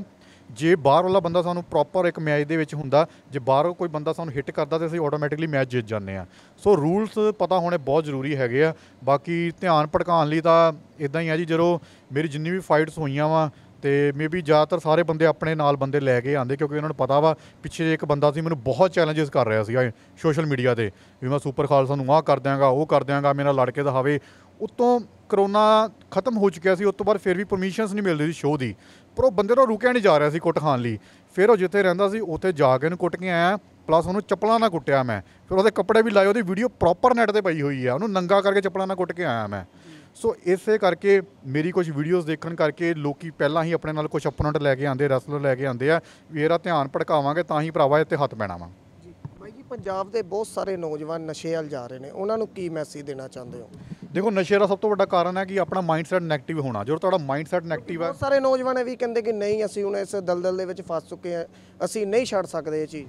ਜੇ ਬਾਹਰ ਵਾਲਾ ਬੰਦਾ ਸਾਨੂੰ ਪ੍ਰੋਪਰ ਇੱਕ ਮੈਚ ਦੇ ਵਿੱਚ ਹੁੰਦਾ ਜੇ ਬਾਹਰ ਕੋਈ ਬੰਦਾ ਸਾਨੂੰ ਹਿੱਟ ਕਰਦਾ ਤੇ ਅਸੀਂ ਆਟੋਮੈਟਿਕਲੀ ਮੈਚ ਜਿੱਤ ਜਾਂਦੇ ਆ ਸੋ ਰੂਲਸ ਪਤਾ ਹੋਣੇ ਬਹੁਤ ਜ਼ਰੂਰੀ ਹੈਗੇ ਆ ਬਾਕੀ ਧਿਆਨ ਭਟਕਾਉਣ ਲਈ ਤਾਂ ਇਦਾਂ ਹੀ ਆ ਜੀ ਜਦੋਂ ਮੇਰੀ ਜਿੰਨੀ ਵੀ ਫਾਈਟਸ ਹੋਈਆਂ ਵਾ ਤੇ ਮੇਬੀ ਜ਼ਿਆਦਾਤਰ ਸਾਰੇ ਬੰਦੇ ਆਪਣੇ ਨਾਲ ਬੰਦੇ ਲੈ ਕੇ ਆਂਦੇ ਕਿਉਂਕਿ ਉਹਨਾਂ ਨੂੰ ਪਤਾ ਵਾ ਪਿੱਛੇ ਇੱਕ ਬੰਦਾ ਸੀ ਮੈਨੂੰ ਬਹੁਤ ਚੈਲੰਜਸ ਕਰ ਰਿਹਾ ਸੀਗਾ ਸੋਸ਼ਲ ਮੀਡੀਆ ਤੇ ਵੀ ਮੈਂ ਸੁਪਰ ਖਾਲਸਾ ਨੂੰ ਆਹ ਕਰ ਦਿਆਂਗਾ ਉਹ ਕਰ ਦਿਆਂਗਾ ਮੇਰਾ ਲੜ ਕੇ ਦਿਖਾਵੇ ਉਤੋਂ ਕਰੋਨਾ ਖਤਮ ਹੋ ਚੁੱਕਿਆ ਸੀ ਉਸ ਤੋਂ ਬਾਅਦ ਫਿਰ ਵੀ ਪਰਮਿਸ਼ਨਸ ਨਹੀਂ ਮਿਲਦੀ ਸੀ ਸ਼ੋਅ ਦੀ ਪਰ ਉਹ ਬੰਦੇ ਨੂੰ ਰੁਕਿਆ ਨਹੀਂ ਜਾ ਰਿਹਾ ਸੀ ਕੁੱਟ ਖਾਣ ਲਈ ਫਿਰ ਉਹ ਜਿੱਥੇ ਰਹਿੰਦਾ ਸੀ ਉੱਥੇ ਜਾ ਕੇ ਉਹਨੂੰ ਕੁੱਟ ਕੇ ਆਇਆ ਪਲੱਸ ਉਹਨੂੰ ਚੱਪਲਾਂ ਨਾਲ ਕੁੱਟਿਆ ਮੈਂ ਫਿਰ ਉਹਦੇ ਕੱਪੜੇ ਵੀ ਲਾਏ ਉਹਦੀ ਵੀਡੀਓ ਪ੍ਰੋਪਰ ਨੈਟ ਤੇ ਪਈ ਹੋਈ ਆ ਉਹਨੂੰ ਨੰਗਾ ਕਰਕੇ ਚੱਪਲਾਂ ਨਾਲ ਕੁੱਟ ਕੇ ਆਇਆ ਮੈਂ ਸੋ ਇਸੇ ਕਰਕੇ ਮੇਰੀ ਕੁਝ ਵੀਡੀਓਜ਼ ਦੇਖਣ ਕਰਕੇ ਲੋਕੀ ਪਹਿਲਾਂ ਹੀ ਆਪਣੇ ਨਾਲ ਕੁਝ ਅਪੋਨੈਂਟ ਲੈ ਕੇ ਆਂਦੇ ਰੈਸਲਰ ਲੈ ਕੇ ਆਂਦੇ ਆ ਵੀ ਇਹਦਾ ਧਿਆਨ ਭੜਕਾਵਾਂਗੇ ਤਾਂ ਹੀ ਭਰਾਵਾ ਇੱਥੇ ਹੱਥ ਪੈਣਾ ਵਾ ਜੀ ਬਾਈ ਜੀ ਪੰਜਾਬ ਦੇ ਬਹੁਤ ਸਾਰੇ ਨੌਜਵਾਨ ਨਸ਼ੇ ਵਾਲ ਜਾ ਰਹੇ ਨੇ ਉਹਨਾਂ ਨੂੰ ਕੀ ਮੈਸੇਜ ਦੇਣਾ ਚਾਹੁੰਦੇ ਹੋ ਦੇਖੋ ਨਸ਼ੇ ਦਾ ਸਭ ਤੋਂ ਵੱਡਾ ਕਾਰਨ ਹੈ ਕਿ ਆਪਣਾ ਮਾਈਂਡਸੈਟ 네ਗੇਟਿਵ ਹੋਣਾ ਜਦੋਂ ਤੁਹਾਡਾ ਮਾਈਂਡਸੈਟ 네ਗੇਟਿਵ ਹੈ ਬਹੁਤ ਸਾਰੇ ਨੌਜਵਾਨ ਇਹ ਵੀ ਕਹਿੰਦੇ ਕਿ ਨਹੀਂ ਅਸੀਂ ਹੁਣ ਇਸ ਦਲਦਲ ਦੇ ਵਿੱਚ ਫਸ ਚੁੱਕੇ ਆ ਅਸੀਂ ਨਹੀਂ ਛੱਡ ਸਕਦੇ ਇਹ ਚੀਜ਼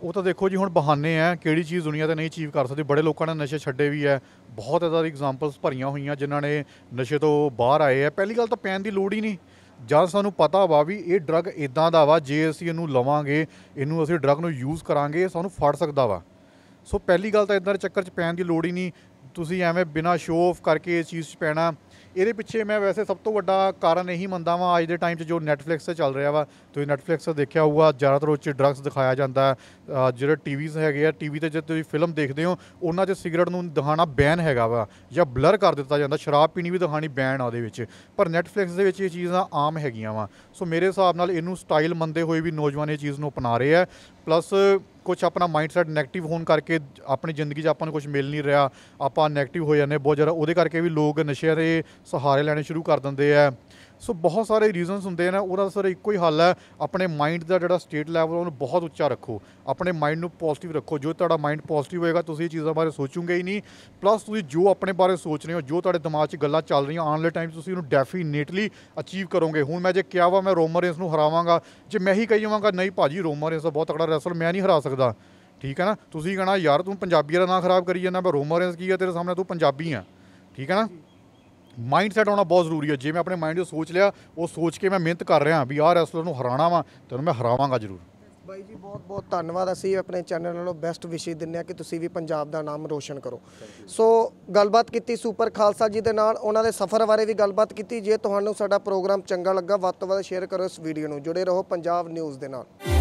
ਉਹ ਤਾਂ ਦੇਖੋ ਜੀ ਹੁਣ ਬਹਾਨੇ ਆ ਕਿਹੜੀ ਚੀਜ਼ ਦੁਨੀਆ ਤੇ ਨਹੀਂ ਅਚੀਵ ਕਰ ਸਕਦੀ ਬੜੇ ਲੋਕਾਂ ਨੇ ਨਸ਼ੇ ਛੱਡੇ ਵੀ ਹੈ ਬਹੁਤ ਜ਼ਿਆਦਾ ਐਗਜ਼ਾਮਪਲਸ ਭਰੀਆਂ ਹੋਈਆਂ ਜਿਨ੍ਹਾਂ ਨੇ ਨਸ਼ੇ ਤੋਂ ਬਾਹਰ ਆਏ ਆ ਪਹਿਲੀ ਗੱਲ ਤਾਂ ਪੈਣ ਦੀ ਲੋੜ ਹੀ ਨਹੀਂ ਜਦ ਸਾਨੂੰ ਪਤਾ ਵਾ ਵੀ ਇਹ ਡਰੱਗ ਇਦਾਂ ਦਾ ਵਾ ਜੇ ਅਸੀਂ ਇਹਨੂੰ ਲਵਾਂਗੇ ਇਹਨੂੰ ਅਸੀਂ ਡਰੱਗ ਨੂੰ ਯੂਜ਼ ਕਰਾਂਗੇ ਸਾਨੂੰ ਫੜ ਸਕਦਾ ਵਾ ਸੋ ਪਹਿਲੀ ਗੱਲ ਤਾਂ ਇਦਾਂ ਦੇ ਚੱਕਰ 'ਚ ਪੈਣ ਦੀ ਲੋੜ ਹੀ ਨਹੀਂ ਤੁਸੀਂ ਐਵੇਂ ਬਿਨਾ ਸ਼ੋਅ ਆਫ ਕਰਕੇ ਇਸ ਚੀਜ਼ 'ਚ ਪੈਣਾ ਇਹਦੇ ਪਿੱਛੇ ਮੈਂ ਵੈਸੇ ਸਭ ਤੋਂ ਵੱਡਾ ਕਾਰਨ ਇਹੀ ਮੰਨਦਾ ਵਾਂ ਅੱਜ ਦੇ ਟਾਈਮ 'ਚ ਜੋ ਨੈਟਫਲਿਕਸ ਤੇ ਚੱਲ ਰਿਹਾ ਵਾ ਤੁਸੀਂ ਨੈਟਫਲਿਕਸ ਤੇ ਦੇਖਿਆ ਹੋਊਗਾ ਜ਼ਿਆਦਾਤਰ ਉਹ 'ਚ ਡਰੱਗਸ ਦਿਖਾਇਆ ਜਾਂਦਾ ਜਿਹੜੇ ਟੀਵੀਜ਼ ਹੈਗੇ ਆ ਟੀਵੀ ਤੇ ਜੇ ਤੁਸੀਂ ਫਿਲਮ ਦੇਖਦੇ ਹੋ ਉਹਨਾਂ 'ਚ ਸਿਗਰਟ ਨੂੰ ਦਿਖਾਣਾ ਬੈਨ ਹੈਗਾ ਵਾ ਜਾਂ ਬਲਰ ਕਰ ਦਿੱਤਾ ਜਾਂਦਾ ਸ਼ਰਾਬ ਪੀਣੀ ਵੀ ਦਿਖਾਣੀ ਬੈਨ ਆ ਉਹਦੇ ਵਿੱਚ ਪਰ ਨੈਟਫਲਿਕਸ ਦੇ ਵਿੱਚ ਇਹ ਚੀਜ਼ਾਂ ਆਮ ਹੈਗੀਆਂ ਵਾ ਸੋ ਮੇਰੇ ਹਿਸਾਬ ਨਾਲ ਇਹਨੂੰ ਸਟਾਈਲ ਮੰਨਦੇ ਹੋਏ ਵੀ ਨੌਜਵਾਨ ਇਹ ਚੀਜ਼ ਨੂੰ ਅਪਣਾ ਰਹੇ ਆ ਪਲੱਸ ਕੁਝ ਆਪਣਾ ਮਾਈਂਡਸੈਟ 네ਗੇਟਿਵ ਹੋਣ ਕਰਕੇ ਆਪਣੀ ਜ਼ਿੰਦਗੀ 'ਚ ਆਪਾਂ ਨੂੰ ਕੁਝ ਮਿਲ ਨਹੀਂ ਰਿਹਾ ਆਪਾਂ 네ਗੇਟਿਵ ਹੋ ਜਾਂਦੇ ਬਹੁਤ ਜ਼ਿਆਦਾ ਉਹਦੇ ਕਰਕੇ ਵੀ ਲੋਕ ਨਸ਼ੇ ਦੇ ਸਹਾਰੇ ਲੈਣੇ ਸ਼ੁਰੂ ਕਰ ਦਿੰਦੇ ਆ ਸੋ ਬਹੁਤ ਸਾਰੇ ਰੀਜ਼ਨਸ ਹੁੰਦੇ ਨੇ ਉਹਦਾ ਸਰ ਇੱਕੋ ਹੀ ਹੱਲ ਹੈ ਆਪਣੇ ਮਾਈਂਡ ਦਾ ਜਿਹੜਾ ਸਟੇਟ ਲੈਵਲ ਉਹਨੂੰ ਬਹੁਤ ਉੱਚਾ ਰੱਖੋ ਆਪਣੇ ਮਾਈਂਡ ਨੂੰ ਪੋਜ਼ਿਟਿਵ ਰੱਖੋ ਜੋ ਤੁਹਾਡਾ ਮਾਈਂਡ ਪੋਜ਼ਿਟਿਵ ਹੋਏਗਾ ਤੁਸੀਂ ਇਹ ਚੀਜ਼ਾਂ ਬਾਰੇ ਸੋਚੋਗੇ ਹੀ ਨਹੀਂ ਪਲੱਸ ਤੁਸੀਂ ਜੋ ਆਪਣੇ ਬਾਰੇ ਸੋਚ ਰਹੇ ਹੋ ਜੋ ਤੁਹਾਡੇ ਦਿਮਾਗ 'ਚ ਗੱਲਾਂ ਚੱਲ ਰਹੀਆਂ ਆਨ ਵਾਲੇ ਟਾਈਮ ਤੁਸੀਂ ਉਹਨੂੰ ਡੈਫੀਨੇਟਲੀ ਅਚੀਵ ਕਰੋਗੇ ਹੁਣ ਮੈਂ ਜੇ ਕਿਹਾ ਵਾ ਮੈਂ ਰੋਮਰ ਰੇਂਸ ਨੂੰ ਹਰਾਵਾਂਗਾ ਜੇ ਮੈਂ ਹੀ ਕਹੀ ਜਾਵਾਂਗਾ ਨਹੀਂ ਭਾਜੀ ਰੋਮਰ ਰੇਂਸ ਬਹੁਤ ਤਕੜਾ ਰੈਸਲ ਮੈਂ ਨਹੀਂ ਹਰਾ ਸਕਦਾ ਠੀਕ ਹੈ ਨਾ ਤੁਸੀਂ ਕਹਣਾ ਯਾਰ ਤੂੰ ਪੰਜਾਬੀ ਦਾ ਨਾਂ ਖਰਾਬ ਕਰੀ ਜਾਂਦਾ ਮੈਂ ਰੋਮਰ ਰੇਂਸ ਕੀ ਆ ਤੇਰੇ ਸਾਹਮਣੇ ਤੂੰ ਪੰਜਾਬੀ ਆ ਠੀਕ ਹੈ ਨਾ ਮਾਈਂਡ ਸੈਟ ਹੋਣਾ ਬਹੁਤ ਜ਼ਰੂਰੀ ਹੈ ਜੇ ਮੈਂ ਆਪਣੇ ਮਾਈਂਡ 'ਚ ਸੋਚ ਲਿਆ ਉਹ ਸੋਚ ਕੇ ਮੈਂ ਮਿਹਨਤ ਕਰ ਰਿਹਾ ਵੀ ਆਹ ਰੈਸਲਰ ਨੂੰ ਹਰਾਣਾ ਵਾ ਤੈਨੂੰ ਮੈਂ ਹਰਾਵਾਂਗਾ ਜ਼ਰੂਰ ਬਾਈ ਜੀ ਬਹੁਤ ਬਹੁਤ ਧੰਨਵਾਦ ਅਸੀਂ ਆਪਣੇ ਚੈਨਲ ਨਾਲੋਂ ਬੈਸਟ ਵਿਸ਼ੇ ਦਿੰਨੇ ਆ ਕਿ ਤੁਸੀਂ ਵੀ ਪੰਜਾਬ ਦਾ ਨਾਮ ਰੋਸ਼ਨ ਕਰੋ ਸੋ ਗੱਲਬਾਤ ਕੀਤੀ ਸੁਪਰ ਖਾਲਸਾ ਜੀ ਦੇ ਨਾਲ ਉਹਨਾਂ ਦੇ ਸਫ਼ਰ ਬਾਰੇ ਵੀ ਗੱਲਬਾਤ ਕੀਤੀ ਜੇ ਤੁਹਾਨੂੰ ਸਾਡਾ ਪ੍ਰੋਗਰਾਮ ਚੰਗਾ ਲੱਗਾ ਵੱਧ ਤੋਂ ਵੱਧ ਸ਼ੇਅਰ ਕਰੋ ਇਸ ਵੀਡੀਓ ਨੂੰ ਜੁੜੇ ਰਹੋ ਪੰਜਾਬ ਨਿਊਜ਼ ਦੇ ਨਾਲ